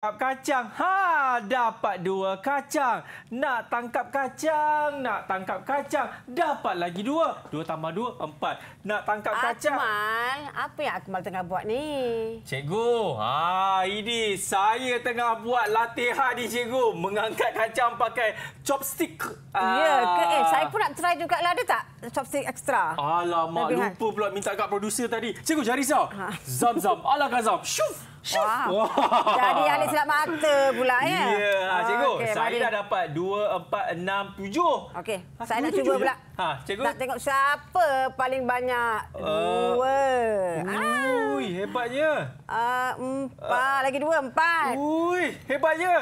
tangkap kacang. Ha, dapat dua kacang. Nak tangkap kacang, nak tangkap kacang. Dapat lagi dua. Dua tambah dua, empat. Nak tangkap Akmal, kacang. Akmal, apa yang Akmal tengah buat ni? Cikgu, ha, ini saya tengah buat latihan di cikgu. Mengangkat kacang pakai chopstick. Ya, ah. ke? Eh, saya pun nak try juga lah, Ada tak chopstick ekstra? Alamak, Lebih lupa hai. pula minta kat produser tadi. Cikgu, jari sah. Ha. Zam-zam, alakazam. Syuf. Wah. Jadi yang silap mata pula ya. Ya, yeah. cikgu. saya dah dapat 2 4 6 7. Okey. Ha, saya nak cuba je. pula. Ha, cikgu. Nak tengok siapa paling banyak. 2. Uh, eh, ah. Ui, hebatnya. Ah, 4 ah. lagi 2 4. Ui, hebatnya.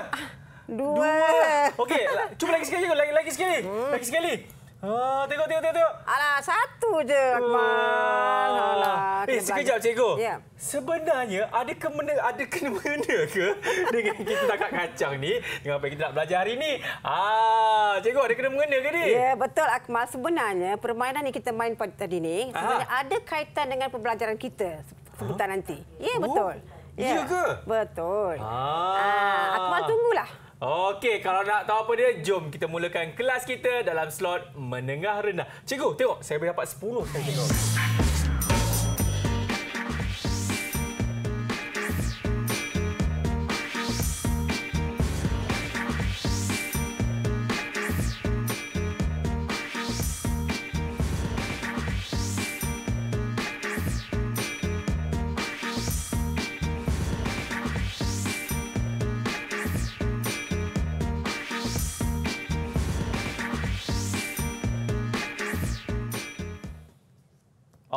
2. Ah, Okey, cuba lagi sekali, lagi lagi sekali. Hmm. Lagi sekali. Ah, tengok, tengok, tengok, Alah, satu je, Akmal. Oh. Alah, eh, sekejap, cikgu. Ya. Sebenarnya, ada kemena, ada kena-mena ke dengan kita tangkap kacang ni? Dengan apa kita nak belajar hari ni? Ah, cikgu, ada kena-mena ke ni? Ya, betul, Akmal. Sebenarnya, permainan yang kita main pada tadi ni, ah. sebenarnya Aha. ada kaitan dengan pembelajaran kita sebentar oh. nanti. Ya, betul. Oh. Ya, ya ke? Betul. Ah. ah Akmal, tunggulah. Okey, kalau nak tahu apa dia, jom kita mulakan kelas kita dalam slot menengah rendah. Cikgu, tengok saya boleh dapat 10 saya tengok.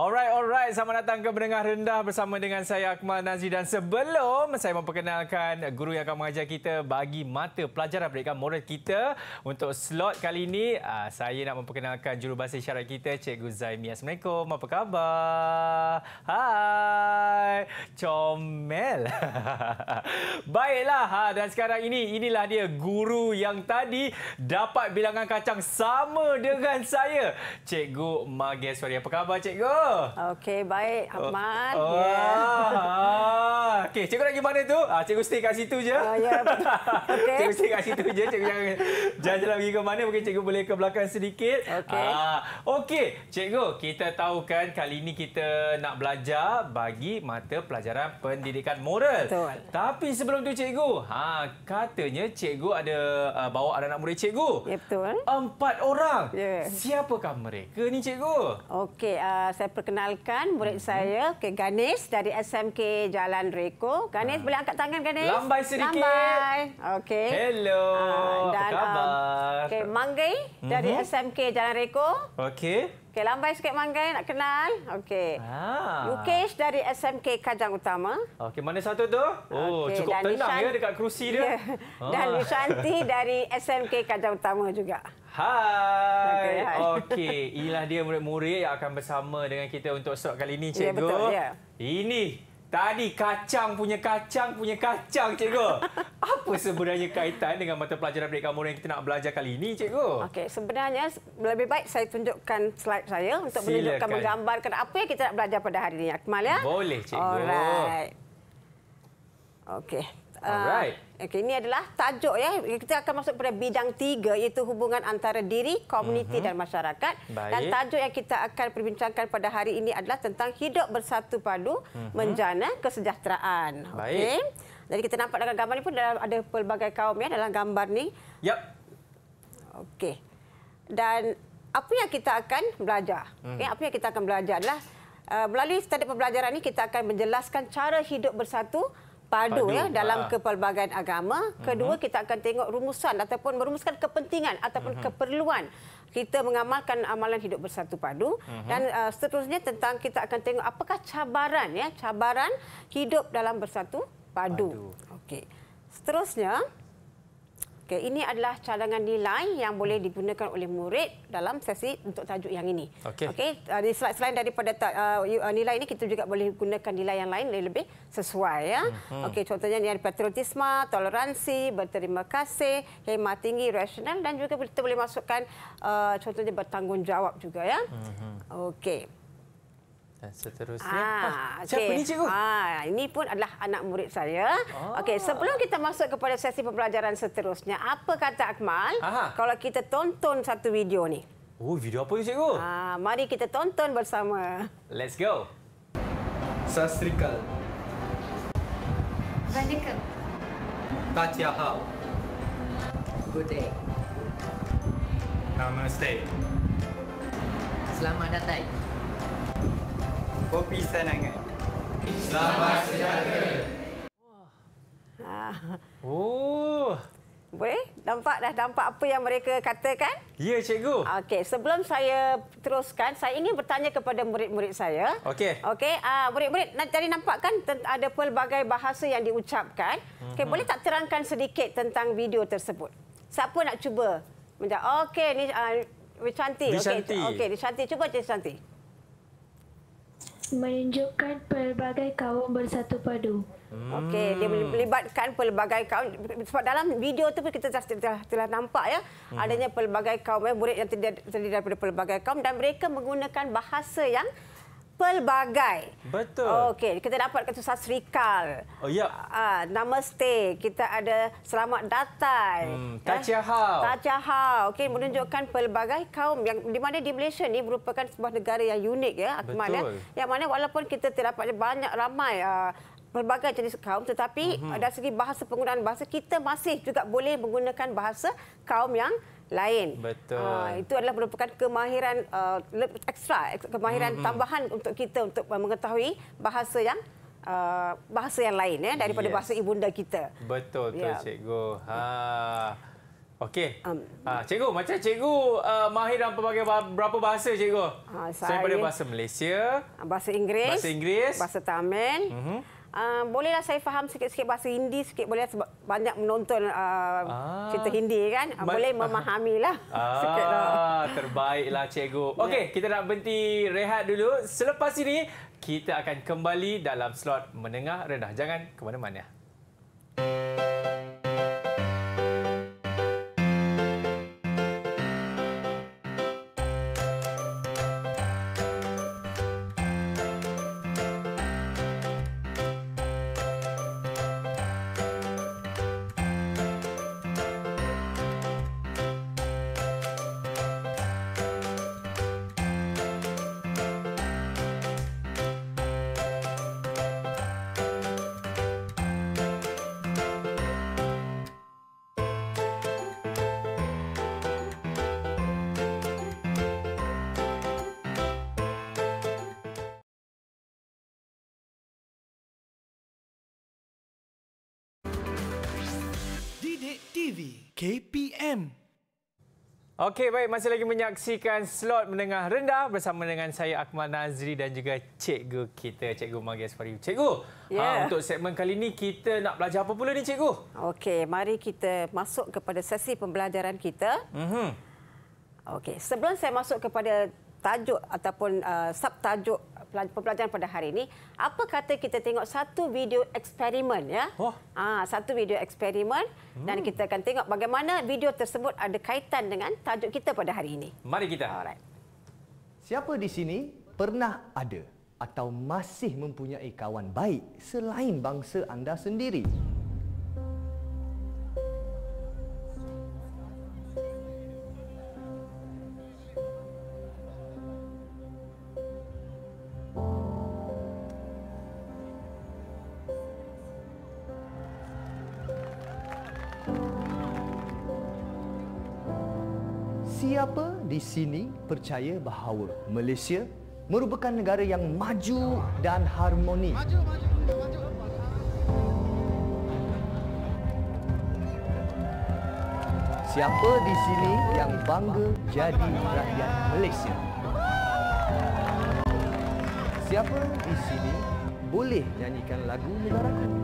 Alright, alright. Selamat datang ke Mendengar Rendah bersama dengan saya Akmal Nazri. Dan sebelum saya memperkenalkan guru yang akan mengajar kita bagi mata pelajaran berikan moral kita untuk slot kali ini, ah, saya nak memperkenalkan jurubahasa isyarat kita, Cikgu Zaimi. Assalamualaikum. Apa khabar? Hai. Comel. Baiklah. Ha, dan sekarang ini, inilah dia guru yang tadi dapat bilangan kacang sama dengan saya, Cikgu Mageswari. Apa khabar, Cikgu? Okey, baik. Oh. Ahmad. Oh. Yeah. Ah. Okey, cikgu nak pergi mana tu? Ah, cikgu stay kat situ je. Uh, ah, yeah. Ya, okay. Cikgu stay kat situ je. Cikgu jangan jalan-jalan pergi ke mana. Mungkin cikgu boleh ke belakang sedikit. Okey. Ah, Okey, cikgu. Kita tahu kan kali ini kita nak belajar bagi mata pelajaran pendidikan moral. Betul. Tapi sebelum tu cikgu, ha, katanya cikgu ada uh, bawa anak-anak murid cikgu. Ya, betul. Empat orang. Yeah. Siapakah mereka ni cikgu? Okey, uh, saya perkenalkan murid hmm. saya, okay, Ganesh dari SMK Jalan Reko. Ganesh, ha. boleh angkat tangan Ganesh? Lambai sedikit. Lambai. Okay. Hello, ha, dan, apa um, khabar? Um, okay, Manggai dari mhm. SMK Jalan Reko. Okay. Okay, lambai sikit Manggai nak kenal. Okay. Ha. Ah. Lukesh dari SMK Kajang Utama. Okay, mana satu tu? Oh, okay. cukup tenang ya Nishan... ya dekat kerusi dia. Yeah. Ha. Dan Nishanti dari SMK Kajang Utama juga. Hai. Okey, okay. inilah dia murid-murid yang akan bersama dengan kita untuk slot kali ini, ya, cikgu. Ya, betul, ya. Ini tadi kacang punya kacang punya kacang, cikgu. Apa sebenarnya kaitan dengan mata pelajaran Beri Kamu yang kita nak belajar kali ini, cikgu? Okey, sebenarnya lebih baik saya tunjukkan slide saya untuk Silakan. menunjukkan menggambarkan apa yang kita nak belajar pada hari ini, Akmal ya. Boleh, cikgu. Alright. Okey. Alright. Ah, okey, ini adalah tajuk ya. Kita akan masuk pada bidang tiga iaitu hubungan antara diri, komuniti uh mhm. -huh. dan masyarakat. Baik. Dan tajuk yang kita akan perbincangkan pada hari ini adalah tentang hidup bersatu padu uh mhm. -huh. menjana kesejahteraan. Okay. Baik. Jadi kita nampak dalam gambar ini pun ada pelbagai kaum ya dalam gambar ni. Yep. Okey. Dan apa yang kita akan belajar? Okay, mhm. apa yang kita akan belajar adalah uh, melalui standard pembelajaran ini kita akan menjelaskan cara hidup bersatu padu ya dalam kepelbagaian agama. Kedua uh-huh. kita akan tengok rumusan ataupun merumuskan kepentingan ataupun uh-huh. keperluan kita mengamalkan amalan hidup bersatu padu uh-huh. dan uh, seterusnya tentang kita akan tengok apakah cabaran ya cabaran hidup dalam bersatu padu. padu. Okey. Seterusnya Okey, ini adalah cadangan nilai yang boleh hmm. digunakan oleh murid dalam sesi untuk tajuk yang ini. Okey. Okey, uh, selain, selain daripada ta, uh, uh, nilai ini kita juga boleh gunakan nilai yang lain lebih, -lebih sesuai ya. Hmm. Okey, contohnya nilai patriotisme, toleransi, berterima kasih, hemat tinggi, rasional dan juga kita boleh masukkan uh, contohnya bertanggungjawab juga ya. Hmm. Okey. Dan seterusnya. Ah, okay. Siapa ni cikgu? Ah, ini pun adalah anak murid saya. Oh. Okey, sebelum kita masuk kepada sesi pembelajaran seterusnya, apa kata Akmal Aha. kalau kita tonton satu video ni? Oh, video apa ni cikgu? Ah, mari kita tonton bersama. Let's go. Sastrikal. Vanikam. Tatia Hao. Good day. Namaste. Selamat datang. Kopi sangat. Selamat sejahtera. Oh. Boleh? Nampak dah nampak apa yang mereka katakan? Ya, cikgu. Okey, sebelum saya teruskan, saya ingin bertanya kepada murid-murid saya. Okey. Okey, uh, murid-murid tadi nampak kan ada pelbagai bahasa yang diucapkan. Okey, mm-hmm. boleh tak terangkan sedikit tentang video tersebut? Siapa nak cuba? Okey, ni uh, ah, cantik. Okey, okey, cantik. Cuba cik menunjukkan pelbagai kaum bersatu padu. Hmm. Okey, dia melibatkan pelbagai kaum sebab dalam video tu pun kita telah, telah, telah nampak ya hmm. adanya pelbagai kaum ya, murid yang terdiri daripada pelbagai kaum dan mereka menggunakan bahasa yang pelbagai. Betul. Okey, kita dapat kata Sasrikal. Oh, ya. Yeah. Uh, namaste. Kita ada selamat datang. Hmm, Tachahau. Eh? Tachahau. Okey, menunjukkan pelbagai kaum yang di mana di Malaysia ini merupakan sebuah negara yang unik ya, Akmal. Ya. Betul. Ya? Yang mana walaupun kita terdapat banyak ramai uh, ah, pelbagai jenis kaum tetapi uh mhm. -huh. dari segi bahasa penggunaan bahasa kita masih juga boleh menggunakan bahasa kaum yang lain. Betul. Uh, itu adalah merupakan kemahiran uh, ekstra, kemahiran mm-hmm. tambahan untuk kita untuk mengetahui bahasa yang uh, bahasa yang lain eh, daripada yes. bahasa ibunda kita. Betul tu yeah. cikgu. Ha. Okey. Um, ha, cikgu, macam cikgu uh, mahir dalam pelbagai berapa bahasa cikgu? Ha, saya, saya bahasa Malaysia, bahasa Inggeris, bahasa Inggeris, bahasa Tamil. Uh-huh. Uh, bolehlah saya faham sikit-sikit bahasa Hindi sikit boleh sebab banyak menonton uh, ah. cerita Hindi kan uh, boleh memahamilah ah. sikit ah. terbaiklah cikgu ya. okey kita nak berhenti rehat dulu selepas ini kita akan kembali dalam slot menengah rendah jangan ke mana-mana Okey, baik. Masih lagi menyaksikan slot menengah rendah bersama dengan saya, Akmal Nazri dan juga cikgu kita, Cikgu Magia Sfari. Cikgu, yeah. ha, ya. untuk segmen kali ini, kita nak belajar apa pula ni, cikgu? Okey, mari kita masuk kepada sesi pembelajaran kita. Mm -hmm. Okey, sebelum saya masuk kepada tajuk ataupun uh, subtajuk Pelajaran pada hari ini. Apa kata kita tengok satu video eksperimen ya? Oh. Ah, satu video eksperimen hmm. dan kita akan tengok bagaimana video tersebut ada kaitan dengan tajuk kita pada hari ini. Mari kita. Alright. Siapa di sini pernah ada atau masih mempunyai kawan baik selain bangsa anda sendiri? percaya bahawa Malaysia merupakan negara yang maju dan harmoni. Maju, maju, maju. Siapa di sini yang bangga jadi rakyat Malaysia? Siapa di sini boleh nyanyikan lagu negaraku?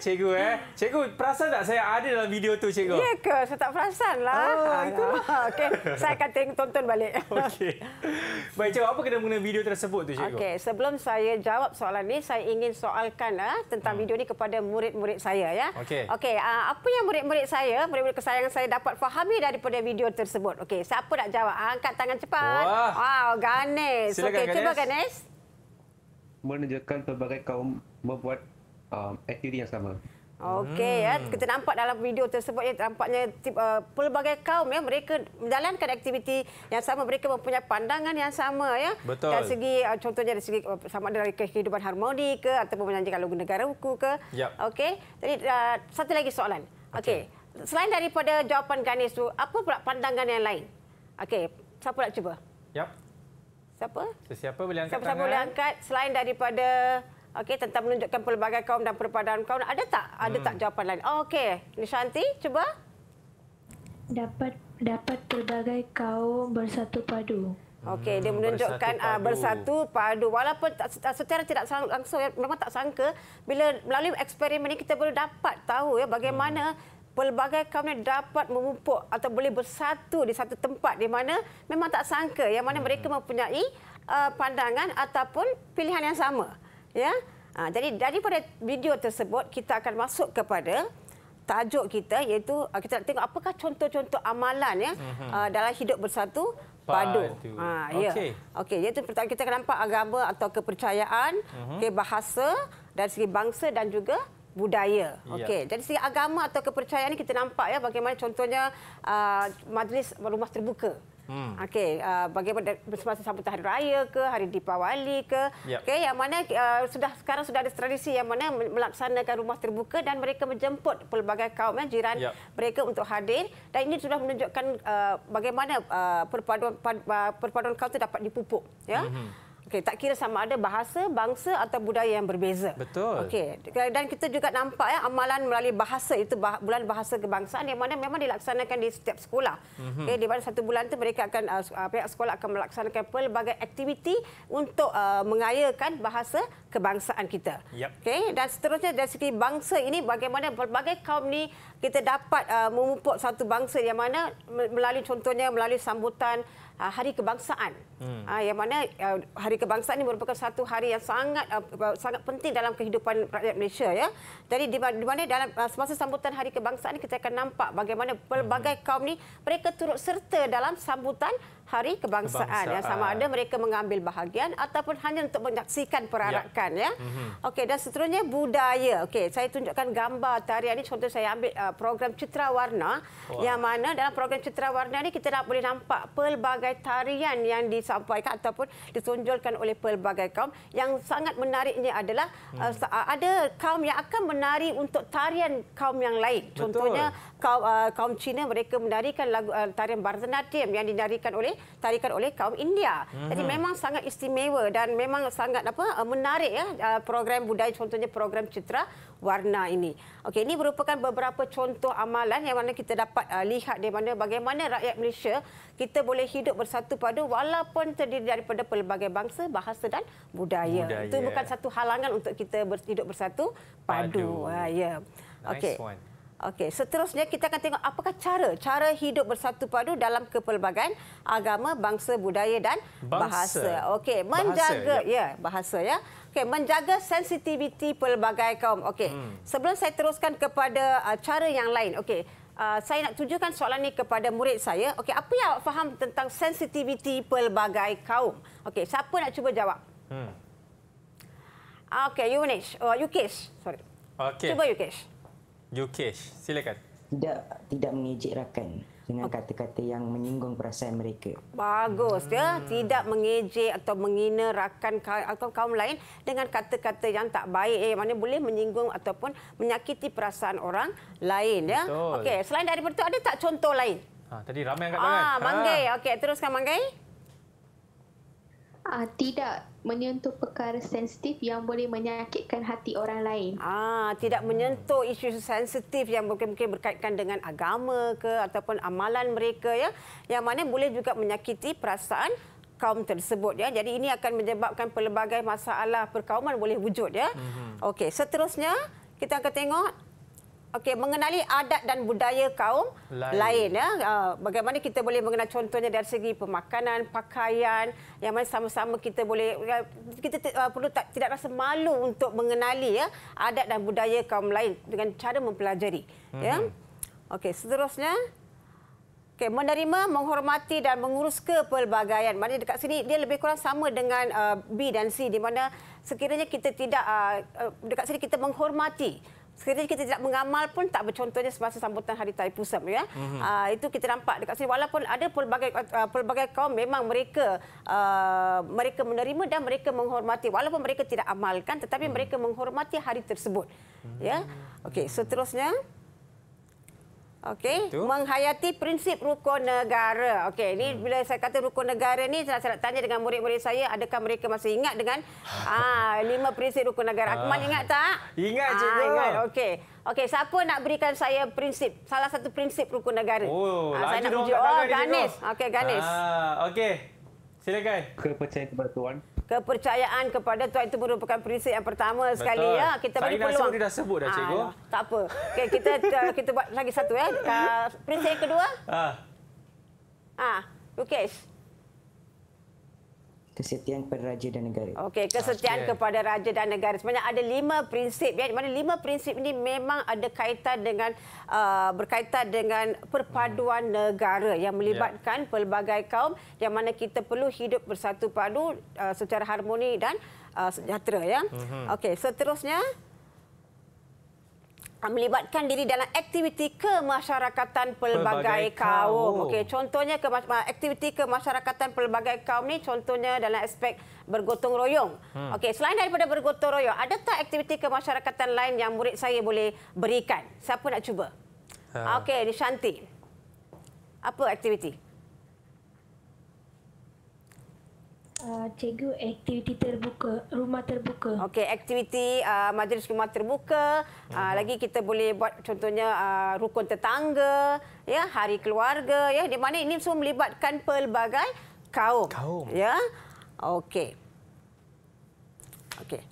cikgu eh. Cikgu perasa tak saya ada dalam video tu cikgu? Ya ke? Saya tak perasan lah. Ah, itu Okey, saya akan tengok tonton balik. Okey. Baik cikgu, apa kena mengena video tersebut tu cikgu? Okey, sebelum saya jawab soalan ni, saya ingin soalkan eh, tentang hmm. video ni kepada murid-murid saya ya. Okey. Okey, uh, apa yang murid-murid saya, murid-murid kesayangan saya dapat fahami daripada video tersebut? Okey, siapa nak jawab? Ah, angkat tangan cepat. Wah. Wow, Ganesh. Okey, cuba Ganesh. Menunjukkan pelbagai kaum membuat um, aktiviti yang sama. Okey, ya. hmm. ya. kita nampak dalam video tersebut ya, nampaknya uh, pelbagai kaum ya mereka menjalankan aktiviti yang sama mereka mempunyai pandangan yang sama ya. Betul. Dari segi uh, contohnya dari segi uh, sama ada dari kehidupan harmoni ke ataupun menjanjikan lagu negara buku ke. Yep. Okey. Jadi uh, satu lagi soalan. Okey. Okay. Selain daripada jawapan Ganesh tu, apa pula pandangan yang lain? Okey, siapa nak cuba? Yap. Siapa? Sesiapa boleh angkat siapa -siapa Siapa boleh angkat selain daripada Okey tentang menunjukkan pelbagai kaum dan perpaduan kaum ada tak ada hmm. tak jawapan lain. Oh, Okey, Nishanti cuba. Dapat dapat pelbagai kaum bersatu padu. Okey, dia hmm, menunjukkan bersatu ah, padu. bersatu padu. Walaupun secara tidak langsung, memang tak sangka bila melalui eksperimen ini kita boleh dapat tahu ya bagaimana hmm. pelbagai kaum ini dapat memupuk atau boleh bersatu di satu tempat di mana memang tak sangka yang mana hmm. mereka mempunyai ah, pandangan ataupun pilihan yang sama ya. Ha, jadi daripada video tersebut kita akan masuk kepada tajuk kita iaitu ah, kita nak tengok apakah contoh-contoh amalan ya uh-huh. dalam hidup bersatu padu. Ha ya. Okey. Okey, iaitu pertama kita akan nampak agama atau kepercayaan, uh-huh. Mhm. okay, bahasa dari segi bangsa dan juga budaya. Ya. Okey. Yeah. Jadi segi agama atau kepercayaan ini kita nampak ya bagaimana contohnya uh, majlis rumah terbuka. Hmm. Okey, uh, bagaimana semasa sambutan hari raya ke, hari Deepawali ke. Yep. Ya. Okey, yang mana uh, sudah sekarang sudah ada tradisi yang mana melaksanakan rumah terbuka dan mereka menjemput pelbagai kaum eh, jiran yep. Ya. mereka untuk hadir dan ini sudah menunjukkan uh, bagaimana uh, perpaduan uh, perpaduan kaum itu dapat dipupuk, ya. Mm-hmm. Okay, tak kira sama ada bahasa, bangsa atau budaya yang berbeza. Betul. Okay. Dan kita juga nampak ya, amalan melalui bahasa, itu bah bulan bahasa kebangsaan yang mana memang dilaksanakan di setiap sekolah. Mm -hmm. okay, di mana satu bulan itu mereka akan, uh, uh, pihak sekolah akan melaksanakan pelbagai aktiviti untuk uh, mengayakan bahasa kebangsaan kita. Yep. Okay, dan seterusnya dari segi bangsa ini bagaimana pelbagai kaum ini kita dapat uh, memupuk satu bangsa yang mana melalui contohnya melalui sambutan, uh, Hari Kebangsaan. Hmm. Uh, yang mana uh, Hari Kebangsaan ini merupakan satu hari yang sangat uh, sangat penting dalam kehidupan rakyat Malaysia ya. Jadi di, di mana dalam uh, semasa sambutan Hari Kebangsaan ini kita akan nampak bagaimana pelbagai hmm. kaum ni mereka turut serta dalam sambutan Hari Kebangsaan, Kebangsaan. yang sama ada mereka mengambil bahagian ataupun hanya untuk menyaksikan perarakan ya. ya. Mm-hmm. Okey dan seterusnya budaya. Okey saya tunjukkan gambar tarian ini contoh saya ambil uh, program Citra Warna wow. yang mana dalam program Citra Warna ini kita dah boleh nampak pelbagai tarian yang disampaikan ataupun ditunjukkan oleh pelbagai kaum yang sangat menariknya adalah hmm. uh, ada kaum yang akan menari untuk tarian kaum yang lain. Contohnya Betul kaum, uh, kaum Cina mereka menarikan lagu uh, tarian Bharatanatyam yang dinarikan oleh tarikan oleh kaum India. Uh-huh. Jadi mhm. memang sangat istimewa dan memang sangat apa uh, menarik ya uh, program budaya contohnya program Citra Warna ini. Okey ini merupakan beberapa contoh amalan yang mana kita dapat uh, lihat di mana bagaimana rakyat Malaysia kita boleh hidup bersatu padu walaupun terdiri daripada pelbagai bangsa, bahasa dan budaya. budaya. Itu bukan satu halangan untuk kita hidup bersatu padu. padu. Ha ya. Yeah. Nice okay. one. Okey, seterusnya kita akan tengok apakah cara cara hidup bersatu padu dalam kepelbagaian agama, bangsa, budaya dan bangsa. bahasa. Okey, menjaga bahasa, ya. ya bahasa ya. Okey, menjaga sensitiviti pelbagai kaum. Okey. Hmm. Sebelum saya teruskan kepada uh, cara yang lain. Okey. Uh, saya nak tujukan soalan ini kepada murid saya. Okey, apa yang awak faham tentang sensitiviti pelbagai kaum? Okey, siapa nak cuba jawab? Hmm. Okey, Yunish. Oh, Yukesh. Sorry. Okey. Cuba Yukesh. Yukesh, silakan. Tidak tidak mengejek rakan dengan kata-kata yang menyinggung perasaan mereka. Bagus ya, hmm. tidak mengejek atau menghina rakan atau kaum lain dengan kata-kata yang tak baik eh mana boleh menyinggung ataupun menyakiti perasaan orang lain ya. Okey, selain daripada itu ada tak contoh lain? Ha, tadi ramai angkat tangan. Ah, kan? ha. Manggai. Ha. Okey, teruskan Manggai. Ah, tidak menyentuh perkara sensitif yang boleh menyakitkan hati orang lain. Ah, tidak menyentuh isu sensitif yang mungkin-mungkin berkaitan dengan agama ke ataupun amalan mereka ya, yang mana boleh juga menyakiti perasaan kaum tersebut ya. Jadi ini akan menyebabkan pelbagai masalah perkauman boleh wujud ya. Mm-hmm. Okey, seterusnya kita akan tengok Okey, mengenali adat dan budaya kaum lain. lain ya. Ah, bagaimana kita boleh mengenal contohnya dari segi pemakanan, pakaian, yang mana sama-sama kita boleh ya, kita ah, perlu tak, tidak rasa malu untuk mengenali ya adat dan budaya kaum lain dengan cara mempelajari. Hmm. Ya. Mhm. Okey, seterusnya. Okay, menerima, menghormati dan mengurus kepelbagaian. Mana dekat sini dia lebih kurang sama dengan uh, B dan C di mana sekiranya kita tidak uh, dekat sini kita menghormati sekiranya kita tidak mengamal pun tak bercontohnya semasa sambutan Hari Tari Pusat. Ya. Mm-hmm. Uh, itu kita nampak dekat sini. Walaupun ada pelbagai, uh, pelbagai kaum memang mereka uh, mereka menerima dan mereka menghormati. Walaupun mereka tidak amalkan tetapi mm-hmm. mereka menghormati hari tersebut. Mm-hmm. Ya. Mhm. Okey, seterusnya. So, Okey, menghayati prinsip rukun negara. Okey, ini hmm. bila saya kata rukun negara ni saya nak tanya dengan murid-murid saya adakah mereka masih ingat dengan ah lima prinsip rukun negara. Akmal ah. ingat tak? Ingat ah, juga. Ah, ingat. Okey. Okey, siapa nak berikan saya prinsip? Salah satu prinsip rukun negara. Oh, ah, saya nak uji. Oh, Ganis. Okey, Ganis. Ah, okey. Silakan. Kepercayaan kepada Tuhan kepercayaan kepada tuan itu merupakan prinsip yang pertama Betul. sekali ya kita beri peluang. Saya rasa dia dah sebut dah ah, cikgu. Ha, tak apa. Okay, kita kita buat lagi satu ya. Ah, prinsip yang kedua? Ha. Ha, Lukesh kesetiaan kepada raja dan negara. Okey, kesetiaan kepada raja dan negara. Sebenarnya ada lima prinsip. Ya, di mana lima prinsip ini memang ada kaitan dengan uh, berkaitan dengan perpaduan hmm. negara yang ya. melibatkan yeah. pelbagai kaum yang mana kita perlu hidup bersatu padu uh, secara harmoni dan uh, sejahtera. Ya. Hmm. Okey, seterusnya melibatkan diri dalam aktiviti kemasyarakatan pelbagai, pelbagai kaum. kaum. Okey, contohnya ke eh, aktiviti kemasyarakatan pelbagai kaum ni contohnya dalam aspek bergotong royong. Hmm. Okey, selain daripada bergotong royong, ada tak aktiviti kemasyarakatan lain yang murid saya boleh berikan? Siapa nak cuba? Ha. Okey, ni Apa aktiviti? Ah, cikgu aktiviti terbuka, rumah terbuka. Okey, aktiviti uh, majlis rumah terbuka. Uh, lagi kita boleh buat contohnya uh, rukun tetangga, ya, hari keluarga, ya. Di mana ini semua melibatkan pelbagai kaum. Kaum. Ya. Okey. Okey.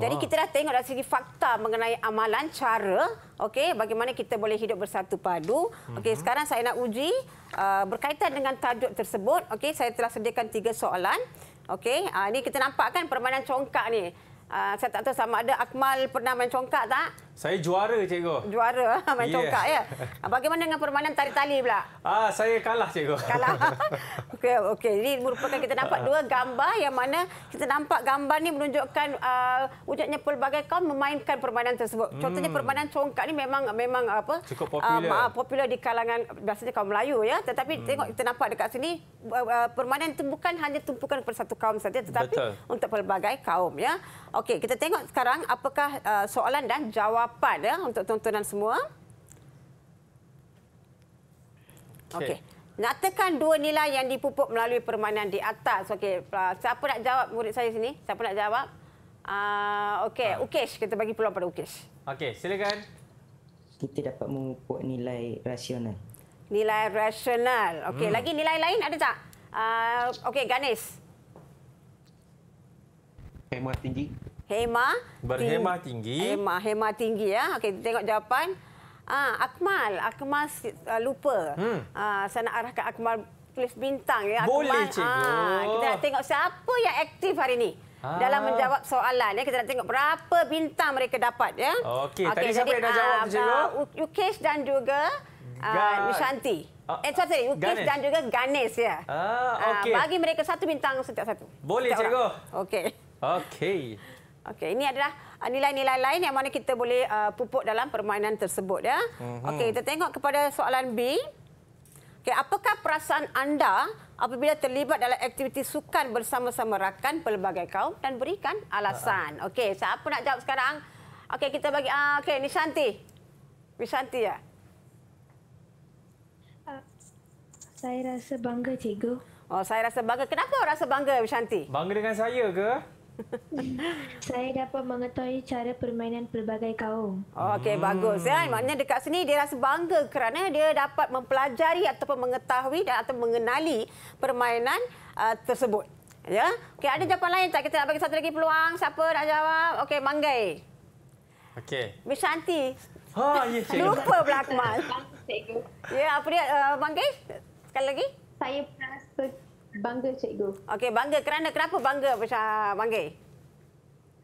Jadi ah. kita dah tengok dari segi fakta mengenai amalan cara, okey, bagaimana kita boleh hidup bersatu padu. Okey, mhm. sekarang saya nak uji uh, berkaitan dengan tajuk tersebut. Okey, saya telah sediakan tiga soalan. Okey, uh, ini kita nampak kan permainan congkak ni. Uh, saya tak tahu sama ada Akmal pernah main congkak tak? Saya juara, cikgu. Juara? Ah, main yeah. congkak, ya? Ah, bagaimana dengan permainan tarik tali pula? Ah, saya kalah, cikgu. Kalah? Okey, okay. ini merupakan kita nampak dua gambar yang mana kita nampak gambar ni menunjukkan uh, wujudnya pelbagai kaum memainkan permainan tersebut. Hmm. Contohnya permainan congkak ni memang memang apa? Cukup popular. Uh, popular di kalangan biasanya kaum Melayu, ya? Tetapi hmm. tengok kita nampak dekat sini, uh, permainan itu bukan hanya tumpukan kepada satu kaum saja, tetapi Betul. untuk pelbagai kaum, ya? Okey, kita tengok sekarang apakah uh, soalan dan jawapan rapat ya eh, untuk tontonan semua. Okey. Okay. Nyatakan dua nilai yang dipupuk melalui permainan di atas. Okey, siapa nak jawab murid saya sini? Siapa nak jawab? Uh, okey, uh. Ukesh, kita bagi peluang pada Ukesh. Okey, silakan. Kita dapat mengupuk nilai rasional. Nilai rasional. Okey, hmm. lagi nilai lain ada tak? Uh, okey, Ganesh. Kemah tinggi. Hema. Berhema tinggi. Hema, hema tinggi ya. Okey, tengok jawapan. Ah, Akmal, Akmal uh, lupa. Hmm. Ah, saya nak arahkan Akmal tulis bintang ya. Akmal. Boleh, cikgu. Ah, kita nak tengok siapa yang aktif hari ini. Ha. Dalam ah. menjawab soalan ya kita nak tengok berapa bintang mereka dapat ya. Okey, okay, tadi siapa jadi, yang dah jawab ah, cikgu? Uh, dan juga uh, Nishanti. Uh, eh sorry, Ukesh dan juga Ganesh ya. Ah, okay. bagi mereka satu bintang setiap satu. Boleh setiap cikgu. Okey. Okey. Okay. Okey, ini adalah ah, nilai-nilai lain yang mana kita boleh uh, ah, pupuk dalam permainan tersebut ya. Mhm. Okey, kita tengok kepada soalan B. Okey, apakah perasaan anda apabila terlibat dalam aktiviti sukan bersama-sama rakan pelbagai kaum dan berikan alasan. Ah. Okey, siapa nak jawab sekarang? Okey, kita bagi ah uh, okey, Nishanti. Nishanti ya. Saya rasa bangga, cikgu. Oh, saya rasa bangga. Kenapa rasa bangga, Bu Shanti? Bangga dengan saya ke? Saya dapat mengetahui cara permainan pelbagai kaum. Oh, Okey, hmm. bagus. Ya? Maknanya dekat sini dia rasa bangga kerana dia dapat mempelajari ataupun mengetahui dan atau mengenali permainan uh, tersebut. Ya, okay, Ada jawapan lain tak? Kita nak bagi satu lagi peluang. Siapa nak jawab? Okey, Manggai. Okey. Miss Shanti. Ha, ya, cikgu. Lupa pula Akmal. Ya, apa dia? Uh, Manggai? Sekali lagi. Saya pernah Bangga cikgu. Okey, bangga kerana kenapa bangga Syah Manggi?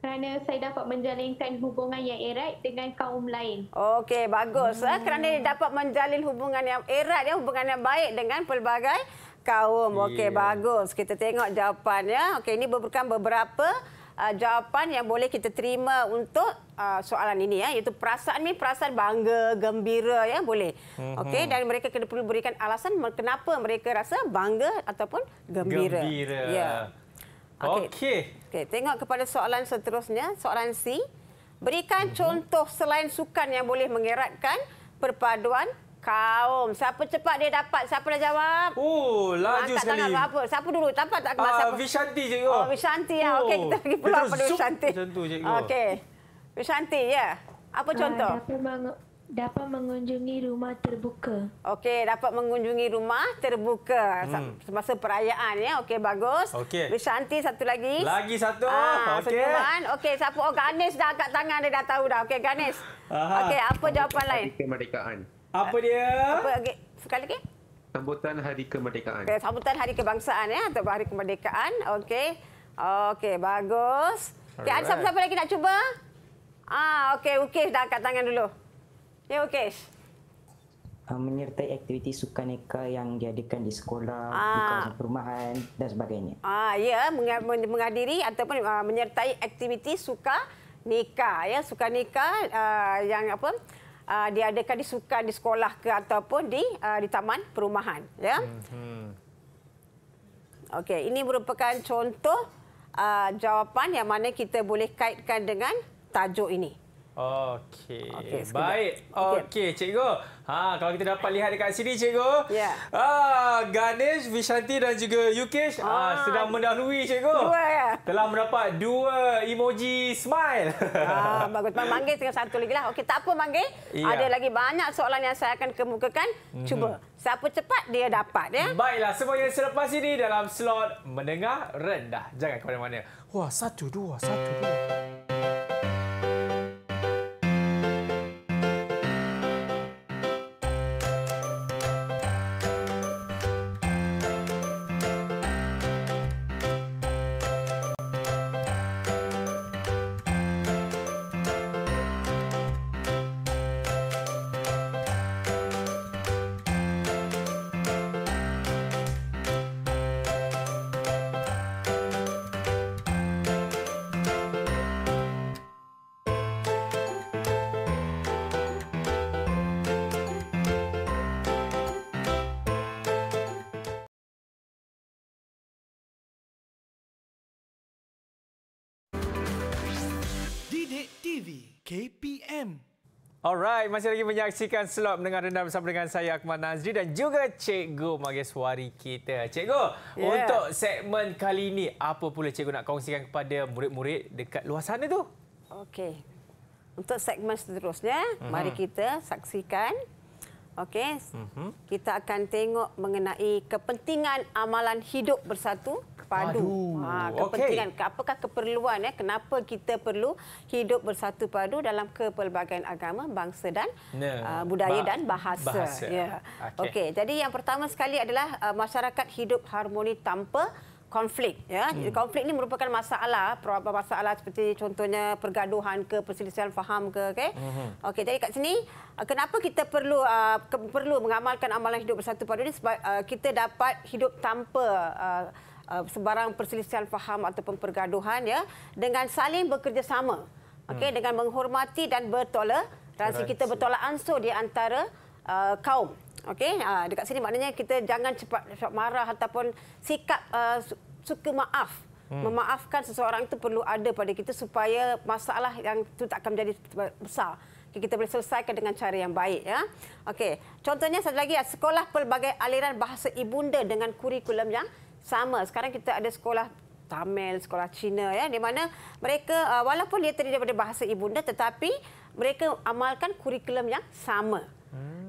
Kerana saya dapat menjalinkan hubungan yang erat dengan kaum lain. Okey, bagus. Hmm. Kerana dapat menjalin hubungan yang erat, ya, hubungan yang baik dengan pelbagai kaum. Okey, yeah. bagus. Kita tengok jawapannya. Okey, ini bukan beberapa uh, jawapan yang boleh kita terima untuk uh, soalan ini ya iaitu perasaan ni perasaan bangga gembira ya boleh mm-hmm. okey dan mereka kena perlu berikan alasan kenapa mereka rasa bangga ataupun gembira gembira ya yeah. okey okey okay, tengok kepada soalan seterusnya soalan C berikan mm-hmm. contoh selain sukan yang boleh mengeratkan perpaduan kaum. Siapa cepat dia dapat? Siapa dah jawab? Oh, laju ah, tak sekali. Tak apa. Siapa dulu? Tak apa tak kemas. Uh, ah, siapa? Vishanti, cikgu. Oh, Vishanti. Lah. Oh. Okey, kita pergi pulang pada Vishanti. Macam tu, cikgu. Okey. Vishanti, ya. Yeah. Apa ah, contoh? dapat, meng dapat mengunjungi rumah terbuka. Okey, dapat mengunjungi rumah terbuka. Hmm. Semasa perayaan, ya. Okey, bagus. Okey. Vishanti, satu lagi. Lagi satu. Ah, Okey. Okey, siapa? Oh, Ganesh dah angkat tangan. Dia dah tahu dah. Okey, Ganesh. Okey, apa jawapan lain? Kemerdekaan. Apa dia? Apa lagi? Sekali lagi. Sambutan Hari Kemerdekaan. Okay, sambutan Hari Kebangsaan ya atau Hari Kemerdekaan. Okey. Okey, bagus. Okey, ada siapa-siapa lagi nak cuba? Ah, okey, Ukesh dah angkat tangan dulu. Ya, yeah, Ukesh. Uh, menyertai aktiviti sukaneka yang diadakan di sekolah, ah. di kawasan perumahan dan sebagainya. Ah, ya, yeah. menghadiri ataupun uh, menyertai aktiviti suka nikah ya, yeah. nikah uh, yang apa? uh, diadakan di sukan di sekolah ke ataupun di uh, di taman perumahan ya hmm. okey ini merupakan contoh uh, jawapan yang mana kita boleh kaitkan dengan tajuk ini Okey. Okay, Baik. Okey, okay, cikgu. Ha, kalau kita dapat lihat dekat sini cikgu. Ya. Yeah. Ha, ah, Ganesh, Vishanti dan juga Yukesh ah, ah sedang mendahului cikgu. Dua ya. Telah mendapat dua emoji smile. Ah, bagus. Mak manggil tinggal satu lagi lah. Okey, tak apa manggil. Yeah. Ada lagi banyak soalan yang saya akan kemukakan. Mhm. Cuba. Mm -hmm. Siapa cepat dia dapat ya. Baiklah, semuanya selepas ini dalam slot menengah rendah. Jangan ke mana-mana. Wah, satu, dua, satu, dua. FM. Alright, masih lagi menyaksikan slot mendengar rendah bersama dengan saya Akmal Nazri dan juga Cikgu Mageswari kita. Cikgu, yeah. untuk segmen kali ini, apa pula Cikgu nak kongsikan kepada murid-murid dekat luar sana tu? Okey. Untuk segmen seterusnya, mm -hmm. mari kita saksikan Okey. Mm-hmm. Kita akan tengok mengenai kepentingan amalan hidup bersatu padu. Ha, kepentingan okay. apakah keperluan eh kenapa kita perlu hidup bersatu padu dalam kepelbagaian agama, bangsa dan no. uh, budaya ba- dan bahasa. bahasa. Ya. Yeah. Okey. Okay. Jadi yang pertama sekali adalah uh, masyarakat hidup harmoni tanpa konflik ya hmm. konflik ni merupakan masalah apa masalah seperti contohnya pergaduhan ke perselisihan faham ke okey hmm. okey jadi kat sini ah, kenapa kita perlu uh, ke, perlu mengamalkan amalan hidup bersatu padu ni sebab uh, kita dapat hidup tanpa uh, Uh, sebarang perselisihan faham ataupun pergaduhan ya dengan saling bekerjasama okey hmm. dengan menghormati dan bertoleransi kita bertolak ansur di antara uh, kaum okey uh, dekat sini maknanya kita jangan cepat, cepat marah ataupun sikap uh, suka maaf. Hmm. Memaafkan seseorang itu perlu ada pada kita supaya masalah yang itu tak akan menjadi besar. Kita boleh selesaikan dengan cara yang baik. Ya? okay Contohnya satu lagi, ya, sekolah pelbagai aliran bahasa ibunda dengan kurikulum yang sama. Sekarang kita ada sekolah Tamil, sekolah Cina, ya, di mana mereka uh, walaupun dia terdiri daripada bahasa ibunda tetapi mereka amalkan kurikulum yang sama.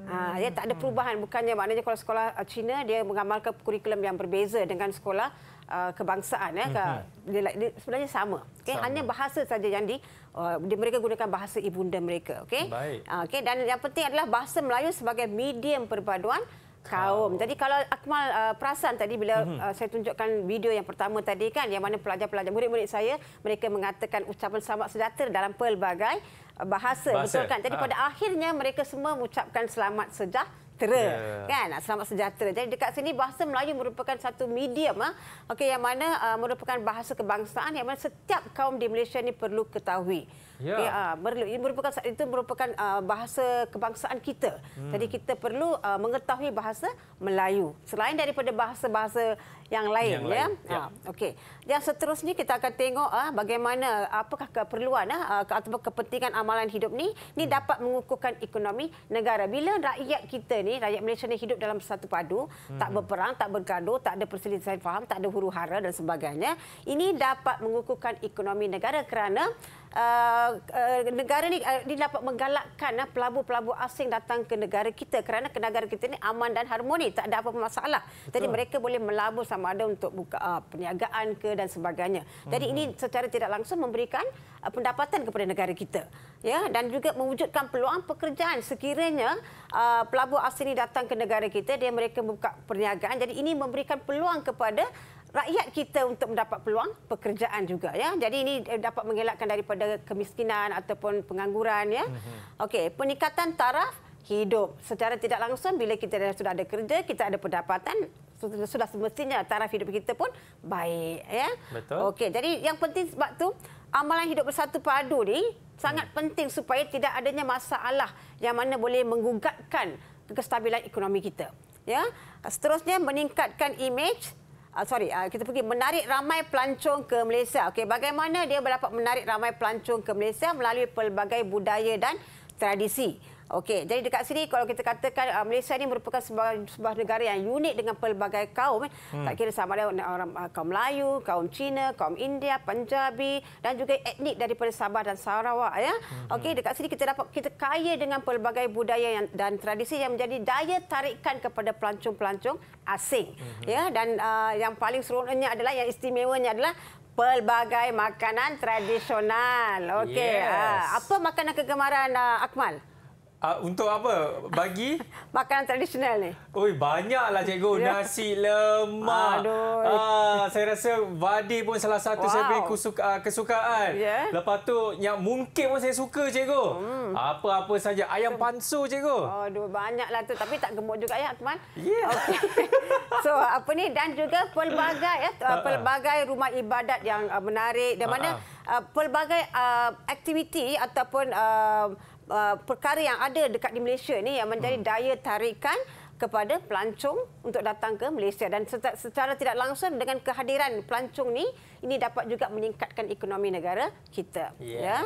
Ha, dia tak ada perubahan. Bukannya maknanya kalau sekolah uh, Cina, dia mengamalkan kurikulum yang berbeza dengan sekolah Uh, kebangsaan ya ke mhm. dia, dia sebenarnya sama okey hanya bahasa saja yang di uh, dia mereka gunakan bahasa ibunda mereka okey uh, okey dan yang penting adalah bahasa Melayu sebagai medium perpaduan kaum. Jadi kalau Akmal uh, perasan tadi bila mhm. uh, saya tunjukkan video yang pertama tadi kan yang mana pelajar-pelajar murid-murid saya mereka mengatakan ucapan selamat sejahtera dalam pelbagai uh, bahasa, bahasa betul kan. Jadi ha. pada akhirnya mereka semua mengucapkan selamat sejahtera sejahtera yeah. kan selamat sejahtera jadi dekat sini bahasa Melayu merupakan satu medium ah okey yang mana uh, merupakan bahasa kebangsaan yang mana setiap kaum di Malaysia ni perlu ketahui ya yeah. uh, perlu ini merupakan itu merupakan uh, bahasa kebangsaan kita hmm. jadi kita perlu uh, mengetahui bahasa Melayu selain daripada bahasa-bahasa yang lain yang ya lain. Ya. Yeah. okey yang seterusnya kita akan tengok ah, bagaimana apakah keperluan ah, atau kepentingan amalan hidup ni ni hmm. dapat mengukuhkan ekonomi negara bila rakyat kita ni rakyat Malaysia ni hidup dalam satu padu hmm. tak berperang tak bergaduh tak ada perselisihan faham tak ada huru-hara dan sebagainya ini dapat mengukuhkan ekonomi negara kerana Uh, uh, negara ni uh, dia dapat menggalakkan uh, pelabur-pelabur asing datang ke negara kita kerana negara kita ni aman dan harmoni tak ada apa-apa masalah. Betul. Jadi mereka boleh melabur sama ada untuk buka uh, perniagaan ke dan sebagainya. Jadi ini mhm. secara tidak langsung memberikan uh, pendapatan kepada negara kita. Ya dan juga mewujudkan peluang pekerjaan sekiranya uh, pelabur asing ini datang ke negara kita dia mereka buka perniagaan. Jadi ini memberikan peluang kepada rakyat kita untuk mendapat peluang pekerjaan juga ya. Jadi ini eh, dapat mengelakkan daripada kemiskinan ataupun pengangguran ya. Mhm. Okey, peningkatan taraf hidup secara tidak langsung bila kita sudah ada kerja, kita ada pendapatan sudah semestinya taraf hidup kita pun baik ya. Betul. Okey, jadi yang penting sebab tu amalan hidup bersatu padu ni sangat hmm. penting supaya tidak adanya masalah yang mana boleh menggugatkan kestabilan ekonomi kita. Ya. Seterusnya meningkatkan image uh, sorry uh, kita pergi menarik ramai pelancong ke Malaysia. Okey bagaimana dia dapat menarik ramai pelancong ke Malaysia melalui pelbagai budaya dan tradisi. Okey, jadi dekat sini kalau kita katakan uh, Malaysia ini merupakan sebuah, sebuah negara yang unik dengan pelbagai kaum. Eh. Hmm. Tak kira sama ada orang uh, kaum Melayu, kaum Cina, kaum India, Punjabi dan juga etnik daripada Sabah dan Sarawak. Ya. Hmm. Okey, dekat sini kita dapat kita kaya dengan pelbagai budaya yang, dan tradisi yang menjadi daya tarikan kepada pelancong-pelancong asing. Hmm. Ya, dan uh, yang paling seronoknya adalah yang istimewanya adalah pelbagai makanan tradisional. Okey. Yes. Uh, apa makanan kegemaran uh, Akmal? Uh, untuk apa? Bagi? Makanan tradisional ni. Oi, banyaklah cikgu. Ya. Nasi lemak. Aduh. Uh, saya rasa Vadi pun salah satu wow. saya punya kesuka, ah, kesukaan. Yeah. Lepas tu, yang mungkin pun saya suka cikgu. Hmm. Apa-apa hmm. saja. Ayam pansu cikgu. Aduh, banyaklah tu. Tapi tak gemuk juga ya, teman. Ya. Yeah. Okay. So, apa ni? Dan juga pelbagai, ya, uh, pelbagai rumah ibadat yang uh, menarik. Dan uh -huh. mana uh, pelbagai uh, aktiviti ataupun... Uh, Uh, perkara yang ada dekat di Malaysia ni yang menjadi hmm. daya tarikan kepada pelancong untuk datang ke Malaysia dan secara tidak langsung dengan kehadiran pelancong ni ini dapat juga meningkatkan ekonomi negara kita ya? yes. ya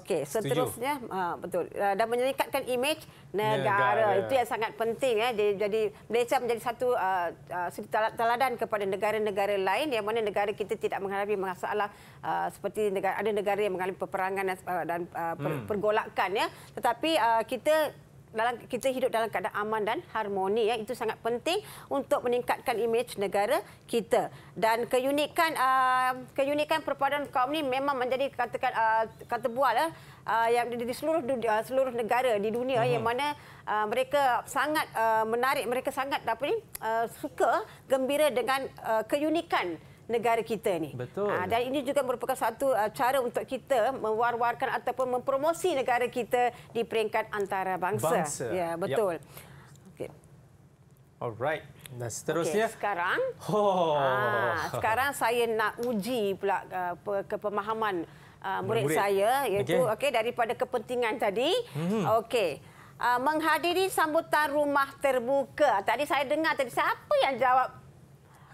okey seterusnya ha, betul ha, dan meningkatkan imej negara. negara itu yang sangat penting ya jadi, jadi Malaysia menjadi satu uh, uh, teladan kepada negara-negara lain yang mana negara kita tidak menghadapi masalah uh, seperti negara, ada negara yang mengalami peperangan dan, uh, dan uh, pergolakan ya tetapi uh, kita dalam kita hidup dalam keadaan aman dan harmoni ya itu sangat penting untuk meningkatkan imej negara kita dan keunikan uh, keunikan perpaduan kaum ni memang menjadi katakan uh, kata bual ya. uh, yang di, di seluruh dunia, uh, seluruh negara di dunia uh-huh. yang mana uh, mereka sangat uh, menarik mereka sangat apa ni uh, suka gembira dengan uh, keunikan negara kita ni. Betul. Ha, dan ini juga merupakan satu uh, cara untuk kita mewar-warkan ataupun mempromosi negara kita di peringkat antarabangsa. Bangsa. Ya, betul. Yep. Okey. Alright. Dan seterusnya okay, sekarang. Oh. Ha, sekarang saya nak uji pula uh, pe- kepemahaman uh, murid, murid saya iaitu okey okay, daripada kepentingan tadi. Mm-hmm. Okey. Uh, menghadiri sambutan rumah terbuka. Tadi saya dengar tadi siapa yang jawab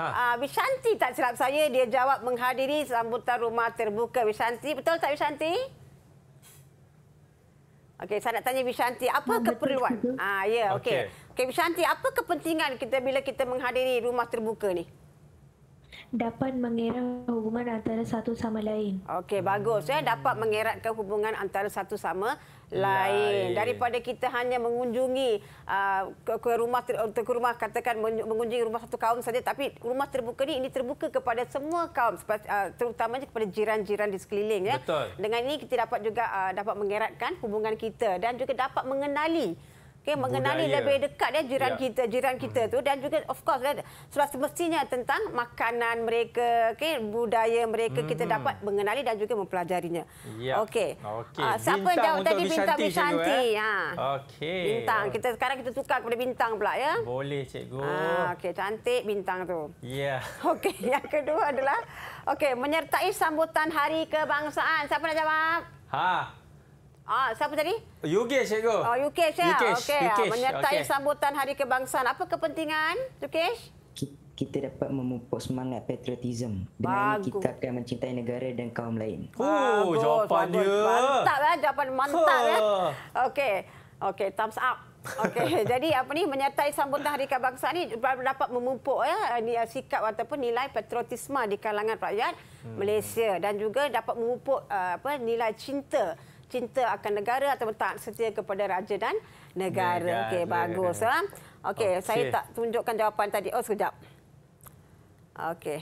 Ha. Uh, ah, Bishanti tak silap saya. Dia jawab menghadiri sambutan rumah terbuka Bishanti. Betul tak Bishanti? Okey, saya nak tanya Bishanti, apa nah, keperluan? Ah, ya, yeah, okey. Okey, okay, apa kepentingan kita bila kita menghadiri rumah terbuka ni? Dapat mengerat hubungan antara satu sama lain. Okey, bagus. Ya. Dapat mengeratkan hubungan antara satu sama lain. lain daripada kita hanya mengunjungi uh, ke, rumah ter, ke rumah katakan mengunjungi rumah satu kaum saja tapi rumah terbuka ni ini terbuka kepada semua kaum uh, terutamanya kepada jiran-jiran di sekeliling ya Betul. dengan ini kita dapat juga uh, dapat mengeratkan hubungan kita dan juga dapat mengenali Okay, mengenali budaya. lebih dekat ya jiran ya. kita jiran hmm. kita hmm. tu dan juga of course lah, sudah semestinya tentang makanan mereka okay, budaya mereka hmm. kita dapat mengenali dan juga mempelajarinya. Ya. Okey. Okay. Uh, ah, siapa bintang jawab tadi bintang Bishanti? Bishanti. ha. Eh? Ya. Okey. Bintang. Kita sekarang kita tukar kepada bintang pula ya. Boleh cikgu. Ha, okey cantik bintang tu. Ya. Okey, yang kedua adalah okey menyertai sambutan hari kebangsaan. Siapa nak jawab? Ha. Ah, siapa tadi? Yukesh, Cikgu. Oh, Yukesh, ya? Yukesh. Okay. Ah, Yukesh. Menyertai okay. sambutan Hari Kebangsaan. Apa kepentingan, Yukesh? Kita dapat memupuk semangat patriotism. Dengan bagus. ini kita akan mencintai negara dan kaum lain. Oh, jawapan bagus. dia. Mantap, kan? Jawapan mantap, ya? Ha. Okey. Okey, thumbs up. Okey, jadi apa ni menyertai sambutan Hari Kebangsaan ni dapat memupuk ya eh, sikap ataupun nilai patriotisma di kalangan rakyat hmm. Malaysia dan juga dapat memupuk eh, apa nilai cinta cinta akan negara atau tak setia kepada raja dan negara. negara. Okey, bagus. Ha? Okey, okay. saya tak tunjukkan jawapan tadi. Oh, sekejap. Okey.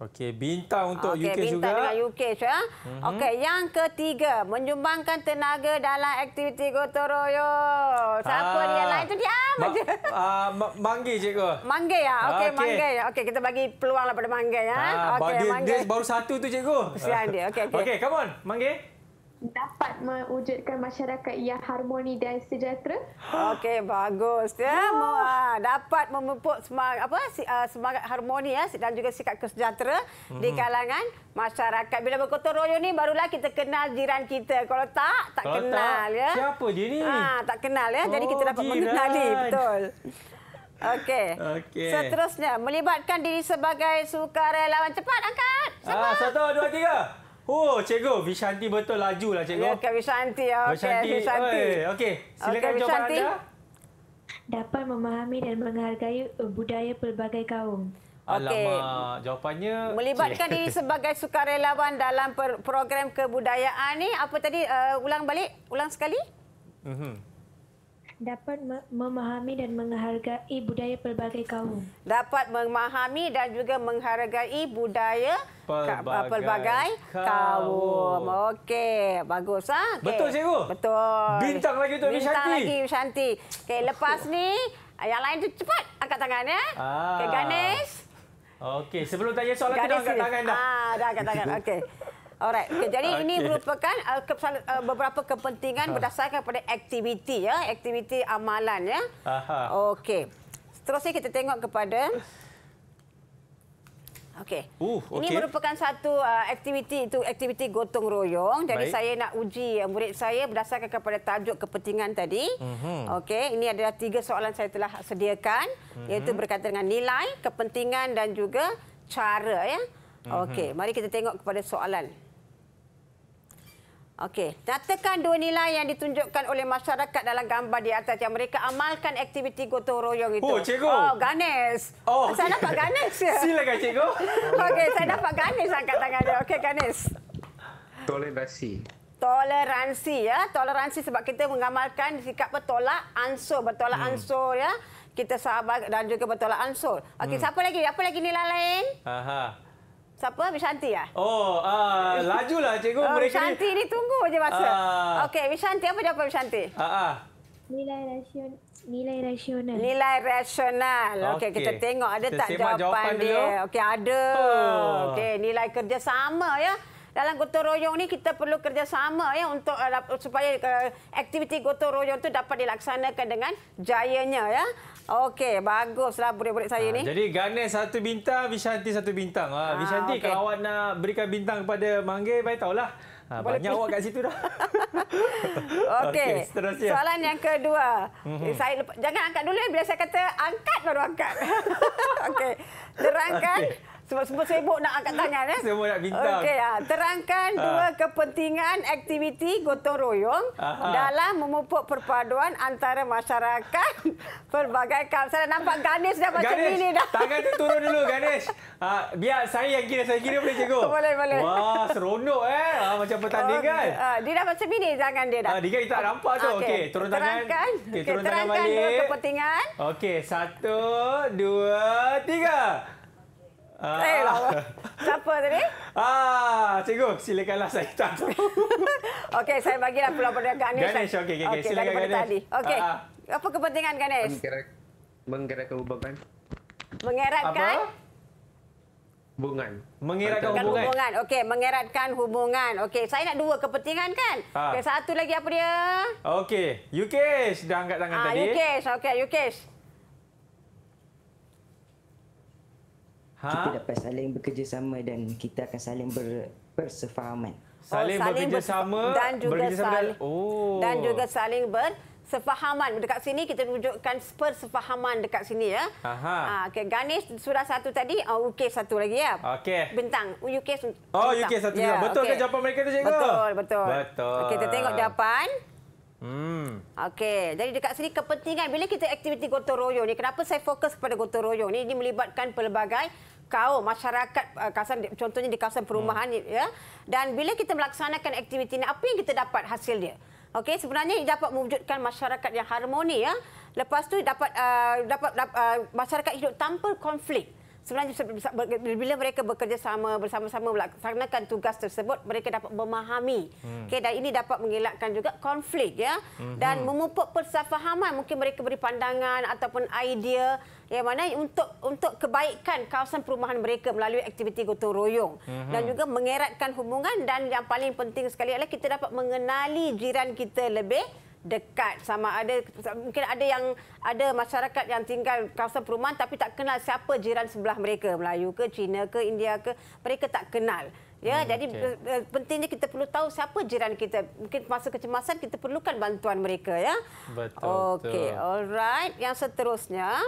Okey, bintang untuk okay, UK bintang juga. Okey, bintang dengan UK. Ya? Mm -hmm. Okey, yang ketiga, menyumbangkan tenaga dalam aktiviti gotong-royong. Siapa ah. yang lain tu dia ah, ma aja. Ah, ma manggil cikgu. Manggil ya. Okey, okay. manggil. Okey, kita bagi peluang lah pada manggil ya. Ah, okay, dia, manggil. dia baru satu tu cikgu. Kesian dia. Okey, okey. Okey, come on. Manggil dapat mewujudkan masyarakat yang harmoni dan sejahtera. Okey, bagus. Ya, oh. dapat memupuk semangat apa ah, semangat harmoni ya dan juga sikap kesejahtera mm-hmm. di mhm. kalangan masyarakat. Bila bergotong royong ni barulah kita kenal jiran kita. Kalau tak, tak Kalau kenal tak, ya. Siapa dia ni? Ha, tak kenal ya. Jadi oh, kita dapat jiran. mengenali betul. Okey. Okay. Seterusnya, melibatkan diri sebagai sukarelawan. Cepat angkat. Ah, satu, dua, tiga. Oh, cikgu, Vishanti betul laju lah cikgu. Ya, Kak Vishanti. Okay, Vishanti. Vishanti. Okey, silakan okay, jawapan anda. Dapat memahami dan menghargai uh, budaya pelbagai kaum. Okay. Alamak, jawapannya... Melibatkan cik. diri sebagai sukarelawan dalam program kebudayaan ini. Apa tadi? Uh, ulang balik, ulang sekali. Mm -hmm dapat memahami dan menghargai budaya pelbagai kaum. Dapat memahami dan juga menghargai budaya pelbagai, pelbagai kaum. kaum. Okey, bagus ah. Okay. Betul cikgu. Betul. Bintang lagi tu Bintang Shanti. lagi Shanti. Okey, lepas ni yang lain tu cepat angkat tangan ya. Okey, ah. Ganesh. Okey, sebelum tanya soalan tu angkat tangan dah. Ah, dah angkat tangan. Okey. Alright. jadi okay. ini merupakan uh, ke, uh, beberapa kepentingan ha. berdasarkan pada aktiviti ya, aktiviti amalan ya. Okey. Seterusnya kita tengok kepada Okey. Uh, okay. Ini merupakan satu uh, aktiviti itu aktiviti gotong royong. Jadi Baik. saya nak uji uh, murid saya berdasarkan kepada tajuk kepentingan tadi. Mm-hmm. Okey, ini adalah tiga soalan saya telah sediakan mm-hmm. iaitu berkaitan dengan nilai, kepentingan dan juga cara ya. Mhm. Okey, mari kita tengok kepada soalan. Okey, datakan dua nilai yang ditunjukkan oleh masyarakat dalam gambar di atas yang mereka amalkan aktiviti gotong royong itu. Oh, cikgu. Oh, Ganesh. Oh, okay. saya dapat Ganesh. Silakan cikgu. Okey, saya dapat Ganesh angkat tangan dia. Okey, Ganesh. Toleransi. Toleransi ya. Toleransi sebab kita mengamalkan sikap bertolak ansur, bertolak hmm. ansur ya. Kita sahabat dan juga bertolak ansur. Okey, hmm. siapa lagi? Apa lagi nilai lain? Aha. Siapa? Bishanti ya? Eh? Oh, uh, lah cikgu. Oh, Bishanti ni tunggu je masa. Uh, Okey, Bishanti apa jawapan Bishanti? Uh, ah, uh. Nilai rasional. Nilai rasional. Nilai rasional. Okey, okay. kita tengok ada kita tak jawapan, jawapan dia. Okey, ada. Oh. Okey, nilai kerjasama ya. Dalam gotong royong ni kita perlu kerjasama ya untuk uh, supaya uh, aktiviti gotong royong tu dapat dilaksanakan dengan jayanya ya. Okey, baguslah budak-budak saya ha, ni. Jadi Ganes satu bintang, Vishanti satu bintang. Ha, Vishanti okay. kalau awak nak berikan bintang kepada Mangge, baik tahulah. Ha, banyak awak kat situ dah. Okey, okay, soalan yang kedua. Mm -hmm. saya lepa, jangan angkat dulu, ya, Biasa kata angkat baru angkat. Okey, terangkan. Okay. Sebab semua sibuk nak angkat tangan. Eh? Semua nak bintang. Okay, ya, ah. Terangkan ah. dua kepentingan aktiviti gotong royong ah. dalam memupuk perpaduan antara masyarakat pelbagai kawasan. Nampak Ganesh dah macam Ganesh, ini dah. Tangan tu turun dulu Ganesh. Ah, biar saya yang kira, saya kira boleh cikgu. Boleh, boleh. Wah, seronok eh. Ah, macam oh, pertandingan. Oh, ah. dia dah macam ini tangan dia dah. Ah, dia kita tak nampak tu. Okey, okay, turun tangan. Terangkan, okay, okay, terangkan dua kepentingan. Okey, satu, dua, Tiga. Ah. Saya eh, lah. Siapa tadi? Ah, cikgu, silakanlah saya tak tahu. okey, saya bagilah peluang pada Kak Anis. Ganesh, okey, okey. Okay, okay, silakan Ganesh. Tadi. Okey, ah. ah. apa kepentingan Ganesh? Menggerakkan hubungan. Mengeratkan? hubungan. Mengeratkan hubungan. hubungan. Okey, mengeratkan hubungan. Okay, saya nak dua kepentingan kan? Ha. Okey, satu lagi apa dia? Okey, Yukesh dah angkat tangan ha, tadi. Ah, Yukesh. Okey, Yukesh. ha? kita dapat saling bekerjasama dan kita akan saling ber, bersefahaman. Oh, saling, oh, saling bekerjasama dan juga bekerjasama saling, dan, oh. dan juga saling ber sefahaman dekat sini kita tunjukkan persefahaman dekat sini ya. Aha. Ah, ha, okay. Ganesh surah satu tadi, oh, ah, UK satu lagi ya. Okey. Bintang UK Oh, bintang. UK satu. Yeah, betul okay. ke jawapan mereka tu cikgu? Betul, betul. Betul. Okay, kita tengok jawapan. Hmm. Okey, jadi dekat sini kepentingan bila kita aktiviti gotong royong ni, kenapa saya fokus pada gotong royong ni? Ini melibatkan pelbagai kau masyarakat eh, kawasan contohnya di kawasan perumahan hmm. ya. Dan bila kita melaksanakan aktiviti ni, apa yang kita dapat hasil dia? Okey, sebenarnya ia dapat mewujudkan masyarakat yang harmoni ya. Lepas tu dapat uh, dapat uh, masyarakat hidup tanpa konflik sebenarnya bila mereka bekerjasama bersama-sama melaksanakan tugas tersebut mereka dapat memahami hmm. okey dan ini dapat mengelakkan juga konflik ya hmm. dan memupuk persefahaman mungkin mereka beri pandangan ataupun idea yang mana untuk untuk kebaikan kawasan perumahan mereka melalui aktiviti gotong royong hmm. dan juga mengeratkan hubungan dan yang paling penting sekali adalah kita dapat mengenali jiran kita lebih dekat sama ada mungkin ada yang ada masyarakat yang tinggal kawasan perumahan tapi tak kenal siapa jiran sebelah mereka Melayu ke Cina ke India ke mereka tak kenal ya hmm, jadi okay. Eh, pentingnya kita perlu tahu siapa jiran kita mungkin masa kecemasan kita perlukan bantuan mereka ya betul okey alright yang seterusnya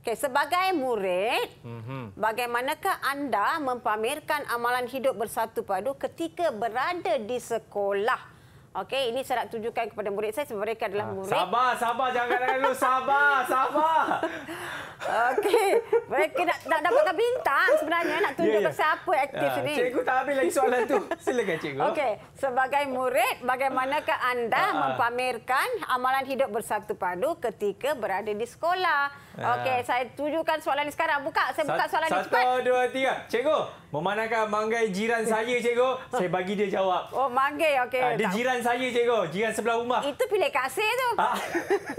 Okay, sebagai murid, mm-hmm. bagaimanakah anda mempamerkan amalan hidup bersatu padu ketika berada di sekolah? Okey, ini saya nak tunjukkan kepada murid saya sebab mereka adalah ah, murid. Sabar, sabar. Jangan dengan dulu. Sabar, sabar. Okey. Mereka nak, nak dapatkan bintang sebenarnya. Nak tunjuk yeah, yeah. siapa aktif ini. Ah, ya, cikgu tak ambil lagi soalan tu. Silakan, cikgu. Okey. Sebagai murid, bagaimanakah anda uh, uh. mempamerkan amalan hidup bersatu padu ketika berada di sekolah? Uh. Okey, saya tunjukkan soalan ini sekarang. Buka. Saya buka soalan ini cepat. Satu, dua, tiga. Cikgu, memanakan manggai jiran saya, cikgu? Saya bagi dia jawab. Oh, manggai. Okey. Uh, dia jiran jiran saya je kau. Jiran sebelah rumah. Itu pilih kasih tu. Ah.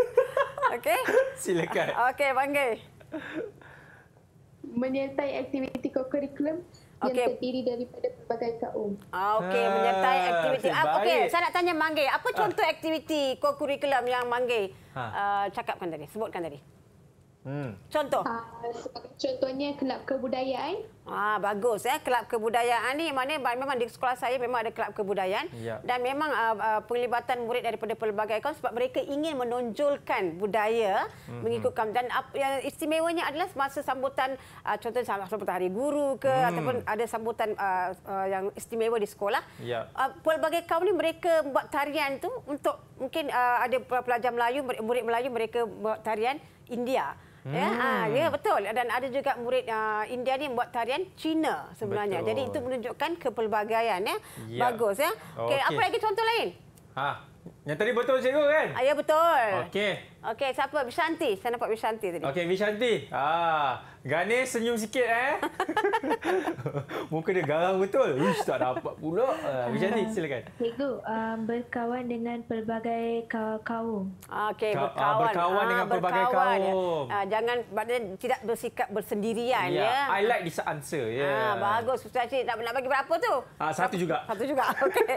Okey. Silakan. Okey, panggil. Menyertai aktiviti kokurikulum yang okay. terdiri daripada pelbagai kaum. Ah, Okey, menyertai ah, aktiviti. Okay, ah, Okey, saya nak tanya Manggi. Apa ah. contoh ah. aktiviti kokurikulum yang Manggi ha. uh, cakapkan tadi, sebutkan tadi? Hmm. Contoh. Ha, contohnya kelab kebudayaan. Ah ha, bagus eh kelab kebudayaan ni mana memang di sekolah saya memang ada kelab kebudayaan ya. dan memang uh, ah, uh, ah, penglibatan murid daripada pelbagai kaum sebab mereka ingin menonjolkan budaya hmm. mengikut dan apa yang istimewanya adalah semasa sambutan uh, salah satu hari guru ke hmm. ataupun ada sambutan uh, uh, yang istimewa di sekolah. Ya. Uh, pelbagai kaum ni mereka buat tarian tu untuk mungkin uh, ada pelajar Melayu murid Melayu mereka buat tarian India. Ya, ah, ya, hmm. Ya, ha, ya betul dan ada juga murid uh, India ni buat tarian Cina sebenarnya. Betul. Jadi itu menunjukkan kepelbagaian ya. ya. Bagus ya. Okey, okay. apa lagi contoh lain? Ha. Yang tadi betul cikgu kan? Ah, ya betul. Okey. Okey, siapa? Bishanti. Saya nampak Bishanti tadi. Okey, Bishanti. Ha. Ah. Ganesh senyum sikit eh. Muka dia garang betul. Uish, tak dapat pula. Uh, Macam ni, silakan. Cikgu, um, berkawan dengan pelbagai kaum. Okay, ah, berkawan. Uh, berkawan dengan uh, berkawan. pelbagai kaum. Uh, jangan, tidak bersikap bersendirian. Yeah. ya. I like this answer. Yeah. Ya. Uh, bagus. Ustaz Cik, nak, nak bagi berapa tu? Uh, satu juga. Satu juga, okay.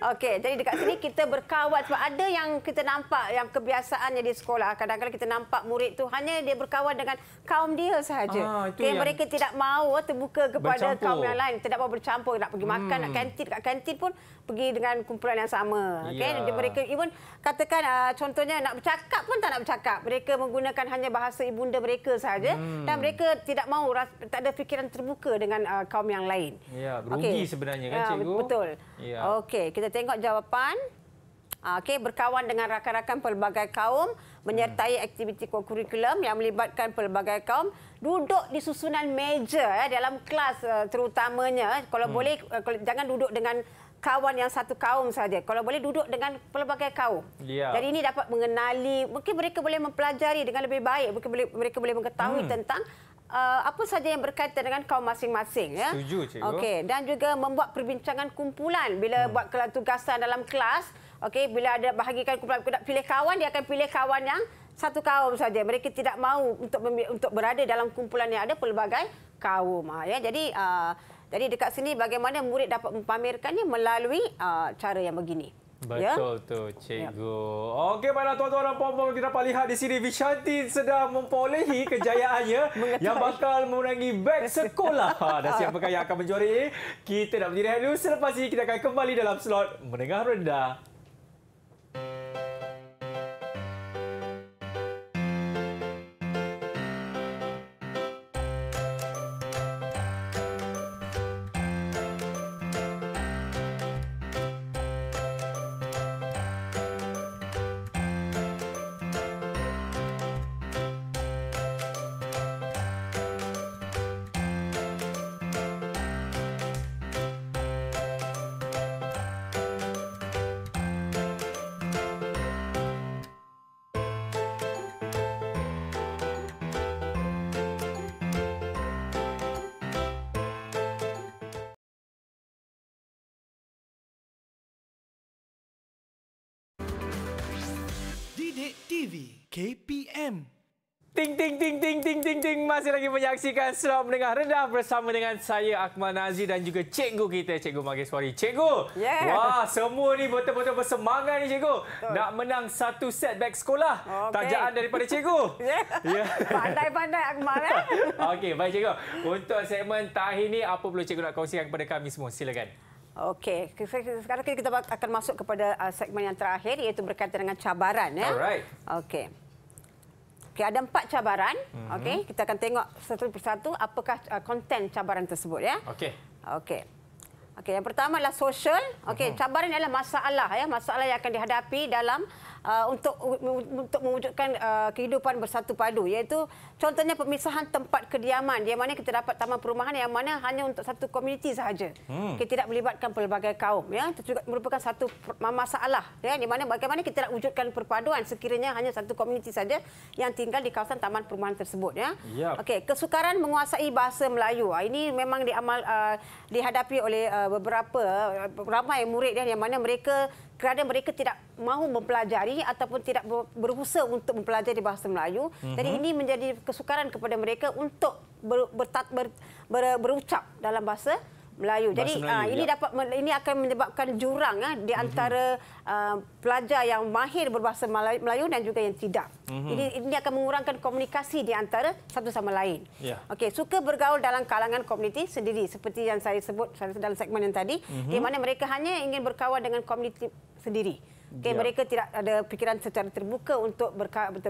okay. Jadi dekat sini kita berkawan. Sebab ada yang kita nampak, yang kebiasaannya di sekolah. Kadang-kadang kita nampak murid tu hanya dia berkawan dengan kaum dia sahaja saja. Ah, yang... Mereka tidak mahu eh, terbuka kepada bercampur. kaum yang lain. Tidak mahu bercampur. Nak pergi makan, nak hmm. kantin. Dekat kantin pun pergi dengan kumpulan yang sama. Yeah. Okay? Ya. Jadi mereka even katakan uh, contohnya nak bercakap pun tak nak bercakap. Mereka menggunakan hanya bahasa ibunda mereka saja hmm. Dan mereka tidak mahu, tak ada fikiran terbuka dengan uh, kaum yang lain. Ya, rugi okay. sebenarnya kan ah, Cikgu? betul. Yeah. Okey, kita tengok jawapan. Okey, berkawan dengan rakan-rakan pelbagai kaum menyertai aktiviti kurikulum yang melibatkan pelbagai kaum duduk di susunan meja ya, dalam kelas eh, terutamanya. Eh. Kalau hmm. boleh, jangan duduk dengan kawan yang satu kaum saja. Kalau boleh duduk dengan pelbagai kaum. Ya. Jadi ini dapat mengenali, mungkin mereka boleh mempelajari dengan lebih baik, mungkin boleh, mereka boleh mengetahui hmm. tentang uh, apa saja yang berkaitan dengan kaum masing-masing ya. Setuju, cikgu. Okey, dan juga membuat perbincangan kumpulan bila hmm. buat kelas tugasan dalam kelas. Okey, bila ada bahagikan kumpulan, kena pilih kawan, dia akan pilih kawan yang satu kaum saja. Mereka tidak mahu untuk untuk berada dalam kumpulan yang ada pelbagai kaum. Ah, ya, jadi uh, jadi dekat sini bagaimana murid dapat mempamerkannya melalui uh, cara yang begini. Ya? Betul ya? tu, cikgu. Ya. Okey, baiklah tuan-tuan dan puan-puan kita dapat lihat di sini. Vishanti sedang mempolehi kejayaannya yang bakal mengurangi beg sekolah. dan ha, siapa yang akan menjuari? Kita nak berdiri dulu. Selepas ini, kita akan kembali dalam slot Menengah Rendah. AM. Ting ting ting ting ting ting ting masih lagi menyaksikan seram mendengar rendah bersama dengan saya Akmal Nazir dan juga cikgu kita cikgu Magiswari. Cikgu. Yeah. Wah, semua ni betul-betul bersemangat ni cikgu. Betul. Nak menang satu set beg sekolah. Okay. Tajaan daripada cikgu. Ya. Yeah. Pandai-pandai Akmal eh. Okey, baik cikgu. Untuk segmen tahi ni apa perlu cikgu nak kongsikan kepada kami semua? Silakan. Okey, sekarang kita akan masuk kepada uh, segmen yang terakhir iaitu berkaitan dengan cabaran ya. Alright. Okey. Okey, ada empat cabaran. Mm-hmm. Okey, kita akan tengok satu persatu apakah konten uh, cabaran tersebut ya. Okey. Okey. Okey, yang pertama adalah sosial. Okey, mm-hmm. cabaran adalah masalah ya, masalah yang akan dihadapi dalam Uh, untuk untuk mewujudkan uh, kehidupan bersatu padu iaitu contohnya pemisahan tempat kediaman di mana kita dapat taman perumahan yang mana hanya untuk satu komuniti sahaja hmm. kita tidak melibatkan pelbagai kaum ya itu juga merupakan satu masalah ya di mana bagaimana kita nak wujudkan perpaduan sekiranya hanya satu komuniti saja yang tinggal di kawasan taman perumahan tersebut ya yep. okey kesukaran menguasai bahasa Melayu ah, ini memang diamal uh, dihadapi oleh uh, beberapa uh, ramai murid ya, yang mana mereka kerana mereka tidak mahu mempelajari ataupun tidak berusaha untuk mempelajari bahasa Melayu. Mm-hmm. Jadi ini menjadi kesukaran kepada mereka untuk ber, ber, ber, ber, berucap dalam bahasa Melayu. Bahasa Jadi Melayu, uh, ini ya. dapat ini akan menyebabkan jurang uh, di mhm. antara mm-hmm. uh, pelajar yang mahir berbahasa Melayu dan juga yang tidak. Mm-hmm. Ini ini akan mengurangkan komunikasi di antara satu sama lain. Yeah. Okey, suka bergaul dalam kalangan komuniti sendiri seperti yang saya sebut dalam segmen yang tadi mm-hmm. di mana mereka hanya ingin berkawan dengan komuniti sendiri. Okay, ya. mereka tidak ada fikiran secara terbuka untuk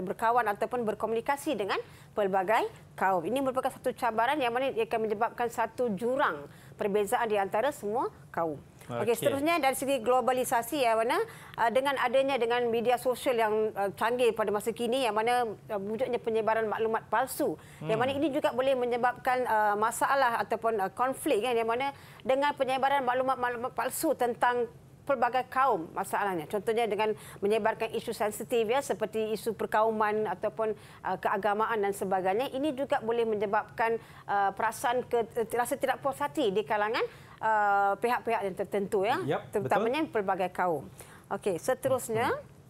berkawan ataupun berkomunikasi dengan pelbagai kaum. Ini merupakan satu cabaran yang mana ia akan menyebabkan satu jurang perbezaan di antara semua kaum. Okey, okay, seterusnya dari segi globalisasi ya mana uh, dengan adanya dengan media sosial yang uh, canggih pada masa kini yang mana uh, wujudnya penyebaran maklumat palsu. Hmm. Yang mana hmm. ini juga boleh menyebabkan masalah ataupun konflik kan yang mana dengan penyebaran maklumat-maklumat palsu tentang pelbagai kaum masalahnya. Contohnya dengan menyebarkan isu sensitif ya seperti isu perkauman ataupun uh, keagamaan dan sebagainya. Ini juga boleh menyebabkan uh, perasaan ke, eh, rasa tidak puas hati di kalangan uh, pihak-pihak yang tertentu ya, yep, terutamanya betul. pelbagai kaum. Okey, seterusnya hmm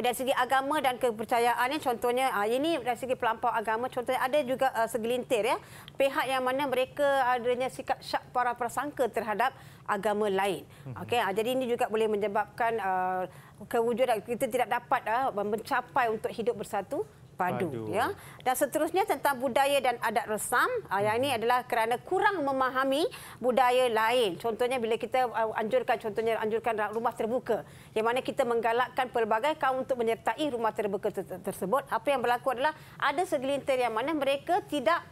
dari segi agama dan kepercayaan ya contohnya ah, ini dari segi pelampau agama contohnya ada juga ah, segelintir ya pihak yang mana mereka adanya sikap syak para prasangka terhadap agama lain mhm. Okay, ah, jadi ini juga boleh menyebabkan uh, kewujudan kita tidak dapat mencapai untuk hidup bersatu padu, padu. ya dan seterusnya tentang budaya dan adat resam hmm. yang ini hmm. adalah kerana kurang memahami budaya lain contohnya bila kita ah, anjurkan contohnya anjurkan rumah terbuka yang mana kita menggalakkan pelbagai kaum untuk menyertai rumah terbuka tersebut apa yang berlaku adalah ada segelintir yang mana mereka tidak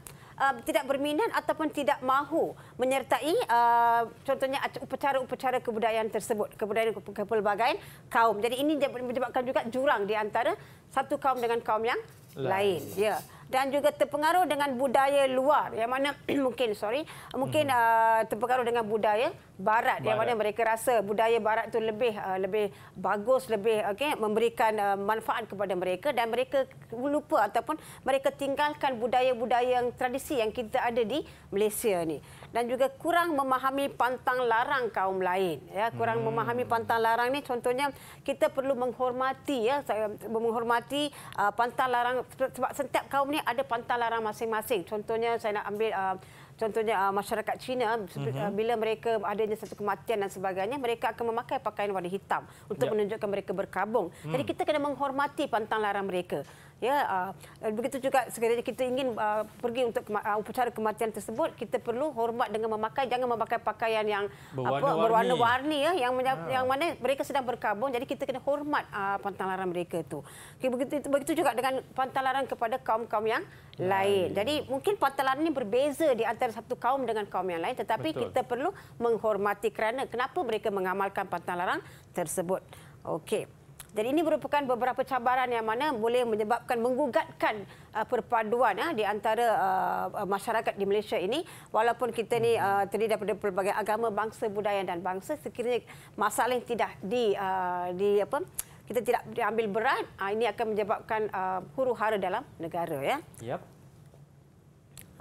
uh, tidak berminat ataupun tidak mahu menyertai uh, contohnya upacara-upacara kebudayaan tersebut, kebudayaan kepelbagaian kaum. Jadi ini menyebabkan juga jurang di antara satu kaum dengan kaum yang lain. lain. Ya. Yeah dan juga terpengaruh dengan budaya luar yang mana mungkin sorry mungkin hmm. uh, terpengaruh dengan budaya barat, barat yang mana mereka rasa budaya barat itu lebih uh, lebih bagus lebih okay memberikan uh, manfaat kepada mereka dan mereka lupa ataupun mereka tinggalkan budaya-budaya yang tradisi yang kita ada di Malaysia ni dan juga kurang memahami pantang larang kaum lain ya kurang hmm. memahami pantang larang ni contohnya kita perlu menghormati ya menghormati uh, pantang larang sebab setiap kaum ni ada pantang larang masing-masing contohnya saya nak ambil uh, Contohnya uh, masyarakat Cina mhm. uh, bila mereka adanya satu kematian dan sebagainya mereka akan memakai pakaian warna hitam untuk ya. menunjukkan mereka berkabung. Hmm. Jadi kita kena menghormati pantang larang mereka ya uh, begitu juga sekiranya kita ingin uh, pergi untuk kema- uh, upacara kematian tersebut kita perlu hormat dengan memakai jangan memakai pakaian yang berwarna-warni, berwarna ya yang ha. yang mana mereka sedang berkabung jadi kita kena hormat uh, pantalaran mereka itu okay, begitu begitu juga dengan pantalaran kepada kaum-kaum yang lain. lain. Jadi mungkin pantalaran ini berbeza di antara satu kaum dengan kaum yang lain tetapi Betul. kita perlu menghormati kerana kenapa mereka mengamalkan pantalaran tersebut. Okey. Jadi ini merupakan beberapa cabaran yang mana boleh menyebabkan menggugatkan uh, perpaduan uh, di antara uh, uh masyarakat di Malaysia ini. Walaupun kita ini uh, terdiri daripada pelbagai agama, bangsa, budaya dan bangsa, sekiranya masalah yang tidak di, uh, di apa, kita tidak diambil berat, uh, ini akan menyebabkan uh, huru-hara dalam negara. Ya. Yep.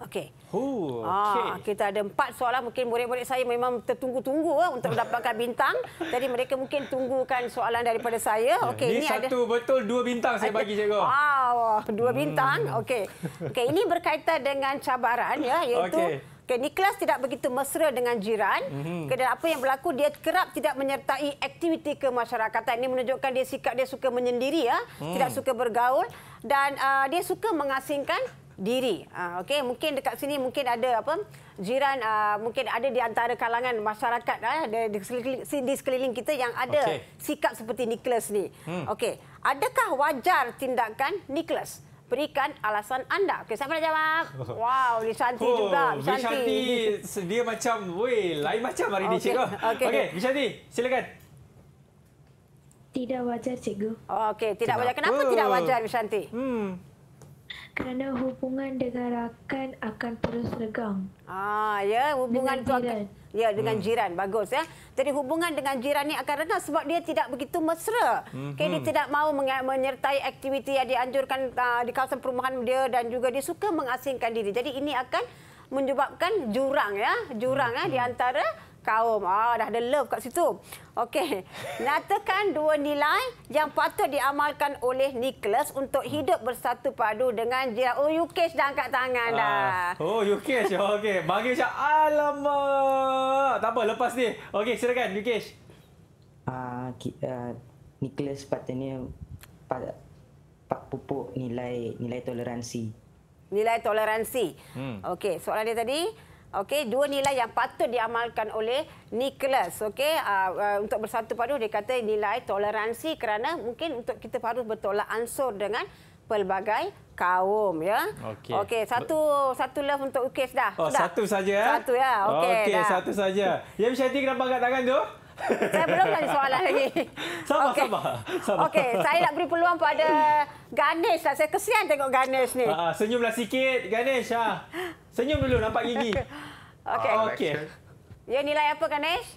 Okey. Okay. Ah, kita ada empat soalan. Mungkin murid-murid saya memang tertunggu-tunggu lah untuk mendapatkan bintang. Jadi mereka mungkin tunggukan soalan daripada saya. Ya, okey ini, ini satu ada... betul dua bintang saya bagi, Cikgu. Wow, dua hmm. bintang. Okey. okey ini berkaitan dengan cabaran ya, iaitu... Okay. Okay, Niklas tidak begitu mesra dengan jiran. Mm -hmm. Apa yang berlaku, dia kerap tidak menyertai aktiviti kemasyarakatan. Ini menunjukkan dia sikap dia suka menyendiri, ya, mm. tidak suka bergaul. Dan uh, dia suka mengasingkan diri. Uh, Okey, mungkin dekat sini mungkin ada apa jiran uh, mungkin ada di antara kalangan masyarakat uh, di, di, sekeliling, di sekeliling kita yang ada okay. sikap seperti Nicholas ni. Hmm. Okey, adakah wajar tindakan Nicholas? Berikan alasan anda. okay, siapa nak jawab? Wow, Lishanti oh, juga. Lishanti, dia macam, weh, lain macam hari okay. ini, cikgu. Okey, okay, Lishanti, silakan. Tidak wajar, cikgu. Oh, okay, tidak kenapa? wajar. Kenapa tidak wajar, Lishanti? Hmm kerana hubungan dengan rakan akan terus regang. Ah ya hubungan dengan tu akan ya dengan hmm. jiran bagus ya. Jadi hubungan dengan jiran ni akan regang sebab dia tidak begitu mesra. Hmm. Okay, dia hmm. tidak mahu menyertai aktiviti yang dianjurkan uh, di kawasan perumahan dia dan juga dia suka mengasingkan diri. Jadi ini akan menyebabkan jurang ya, jurang ya, hmm. ya di antara kaum. Ah, dah ada love kat situ. Okey. Nyatakan dua nilai yang patut diamalkan oleh Nicholas untuk hidup bersatu padu dengan dia. Oh, you kiss dah angkat tangan dah. Uh, oh, you kiss. Okey. Bagi saya alamak. Tak apa, lepas ni. Okey, silakan. You ah, kiss. Uh, ah, uh, Nicholas patutnya pat, pat pupuk nilai nilai toleransi. Nilai toleransi. Hmm. Okey, soalan dia tadi. Okey, dua nilai yang patut diamalkan oleh Nicholas. Okey, uh, uh, untuk bersatu padu dia kata nilai toleransi kerana mungkin untuk kita harus bertolak ansur dengan pelbagai kaum ya. Okey. Okey, satu satu love untuk Ukes dah. Oh, satu saja eh? Satu ya. Okey. Okey, satu saja. Ya, Syati kenapa angkat tangan tu? Saya belum tanya soalan lagi. Sabar, okay. sabar. sabar. Okey, saya nak beri peluang pada Ganesh. Lah. Saya kesian tengok Ganesh ni. Ha, senyumlah sikit, Ganesh. Ha. Senyum dulu, nampak gigi. Okey. Ah, okay. Ya, nilai apa, Ganesh?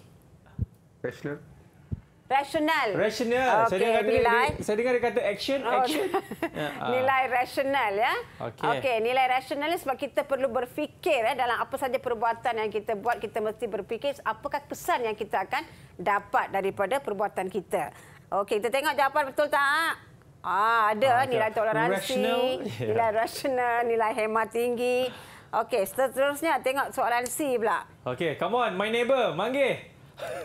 Professional. Rasional. Rasional. Okay, saya dengar kata nilai. Dia, saya dengar kata action, okay. Oh, action. Ah. nilai rasional ya. Okey. Okey, nilai rasional ni sebab kita perlu berfikir eh, dalam apa saja perbuatan yang kita buat, kita mesti berfikir apakah kesan yang kita akan dapat daripada perbuatan kita. Okey, kita tengok jawapan betul tak? Ah, ah ada ah, nilai toleransi, rational, yeah. nilai rasional, nilai hemat tinggi. Okey, seterusnya tengok soalan C pula. Okey, come on, my neighbor, manggil.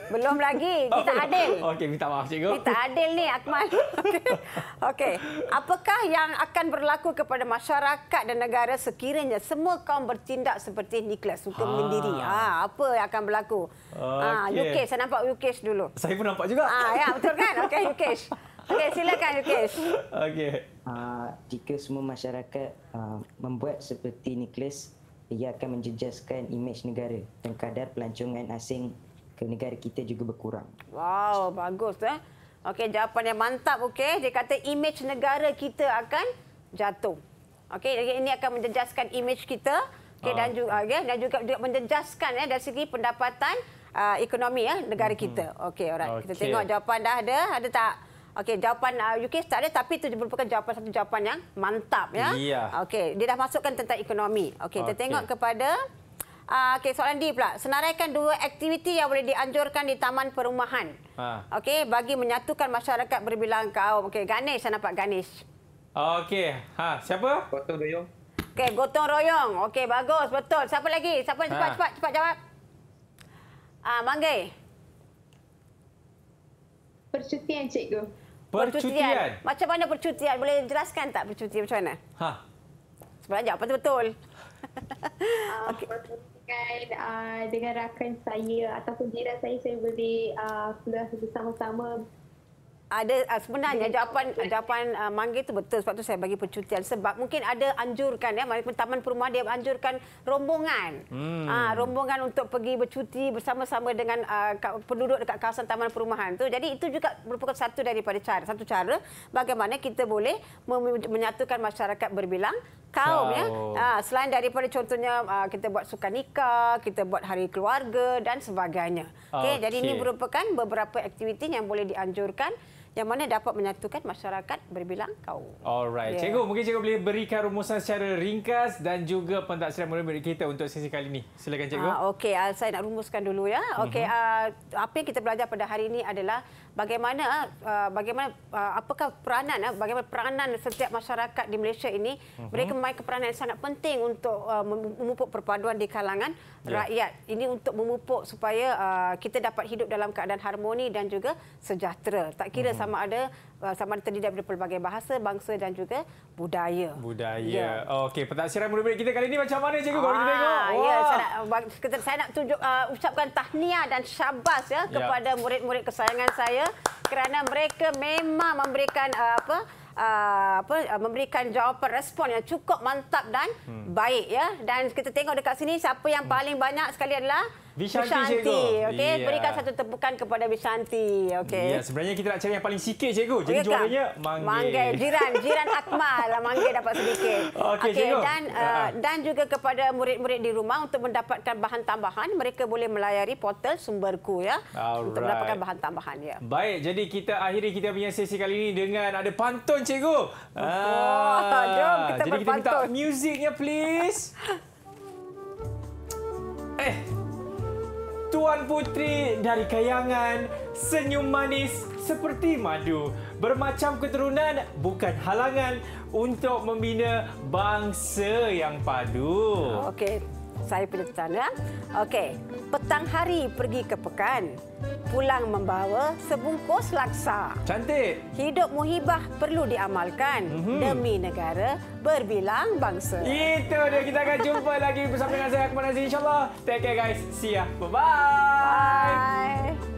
Belum lagi. Kita adil. Okey, minta maaf cikgu. Kita adil ni Akmal. Okey. Okey. Apakah yang akan berlaku kepada masyarakat dan negara sekiranya semua kaum bertindak seperti Niklas untuk ha. menyendiri? Ha, apa yang akan berlaku? Okay. Ha, UK, saya nampak UK dulu. Saya pun nampak juga. Ah, ha, ya, betul kan? Okey, UK. Okey, silakan UK. Okey. Uh, jika semua masyarakat uh, membuat seperti Niklas, ia akan menjejaskan imej negara dan kadar pelancongan asing ke negara kita juga berkurang. Wow, bagus eh. Okey, jawapan yang mantap okey. Dia kata imej negara kita akan jatuh. Okey, ini akan menjejaskan imej kita okay, ah. ah, dan juga okay, dan juga menjejaskan eh dari segi pendapatan uh, ekonomi eh negara hmm. kita. Okey, orang Okay. Kita tengok jawapan dah ada, ada tak? Okey, jawapan uh, UK tak ada tapi itu merupakan jawapan satu jawapan yang mantap ya. Yeah. Okey, dia dah masukkan tentang ekonomi. Okey, okay. kita tengok kepada Ah, okay, soalan D pula. Senaraikan dua aktiviti yang boleh dianjurkan di taman perumahan. Ha. Okey, bagi menyatukan masyarakat berbilang kaum. Okay, Ganesh, saya nampak Ganesh. Okay, ha, siapa? Gotong Royong. Okay, Gotong Royong. Okay, bagus, betul. Siapa lagi? Siapa ha. cepat cepat cepat jawab? Ah, Manggi. Percutian, cikgu. Percutian. percutian. Macam mana percutian? Boleh jelaskan tak percutian macam mana? Ha. Sebenarnya apa tu betul? okay dengan uh, dengan rakan saya ataupun jiran saya saya boleh uh, keluar bersama-sama ada uh, sebenarnya jawapan jawapan uh, ah, manggil tu betul sebab tu saya bagi percutian sebab mungkin ada anjurkan ya mari taman perumahan dia anjurkan rombongan hmm. uh, rombongan untuk pergi bercuti bersama-sama dengan uh, penduduk dekat kawasan taman perumahan tu jadi itu juga merupakan satu daripada cara satu cara bagaimana kita boleh menyatukan masyarakat berbilang kaum ya uh, selain daripada contohnya kita buat sukan nikah kita buat hari keluarga dan sebagainya okey okay. jadi ini merupakan beberapa aktiviti yang boleh dianjurkan yang mana dapat menyatukan masyarakat berbilang kau. Alright. Yeah. Cikgu, mungkin cikgu boleh berikan rumusan secara ringkas dan juga pentaksiran murid-murid kita untuk sesi kali ini. Silakan cikgu. Ha, Okey, uh, saya nak rumuskan dulu ya. Okey, uh, apa yang kita belajar pada hari ini adalah bagaimana uh, bagaimana uh, apakah peranan uh, bagaimana peranan setiap masyarakat di Malaysia ini uh-huh. mereka memainkan peranan yang sangat penting untuk uh, memupuk perpaduan di kalangan yeah. rakyat ini untuk memupuk supaya uh, kita dapat hidup dalam keadaan harmoni dan juga sejahtera tak kira uh-huh. sama ada Uh, sama ada terdiri daripada pelbagai bahasa, bangsa dan juga budaya. Budaya. Yeah. Okey, pentasiran murid-murid kita kali ini macam mana cikgu? Kau ah, kita tengok. Ya, saya nak, saya nak tunjuk, uh, ucapkan tahniah dan syabas ya, ya. kepada yeah. murid-murid kesayangan saya kerana mereka memang memberikan uh, apa Uh, apa, uh, memberikan jawapan respon yang cukup mantap dan hmm. baik ya dan kita tengok dekat sini siapa yang hmm. paling banyak sekali adalah Vishanti, okey. Yeah. Berikan satu tepukan kepada Vishanti, okey. Ya, yeah, sebenarnya kita nak cari yang paling sikit cikgu. Jadi okay, juaranya manggil. Manggil jiran, jiran Akmal lah manggil dapat sedikit. Okey, okay, dan uh, uh eh, -huh. Ha, ha. dan juga kepada murid-murid di rumah untuk mendapatkan bahan tambahan, mereka boleh melayari portal Sumberku ya Alright. untuk mendapatkan bahan tambahan ya. Baik, jadi kita akhiri kita punya sesi kali ini dengan ada pantun cikgu. Oh, uh, jom kita berpantun. Jadi kita minta muziknya please. eh Tuan Putri dari Kayangan, senyum manis seperti madu. Bermacam keturunan bukan halangan untuk membina bangsa yang padu. Okey, saya punya petang. Ya? Okey, petang hari pergi ke pekan. Pulang membawa sebungkus laksa. Cantik. Hidup muhibah perlu diamalkan mm -hmm. demi negara berbilang bangsa. Itu dia. Kita akan jumpa lagi bersama dengan saya, Akmal Aziz. InsyaAllah. Take care, guys. See ya. Bye-bye. Bye.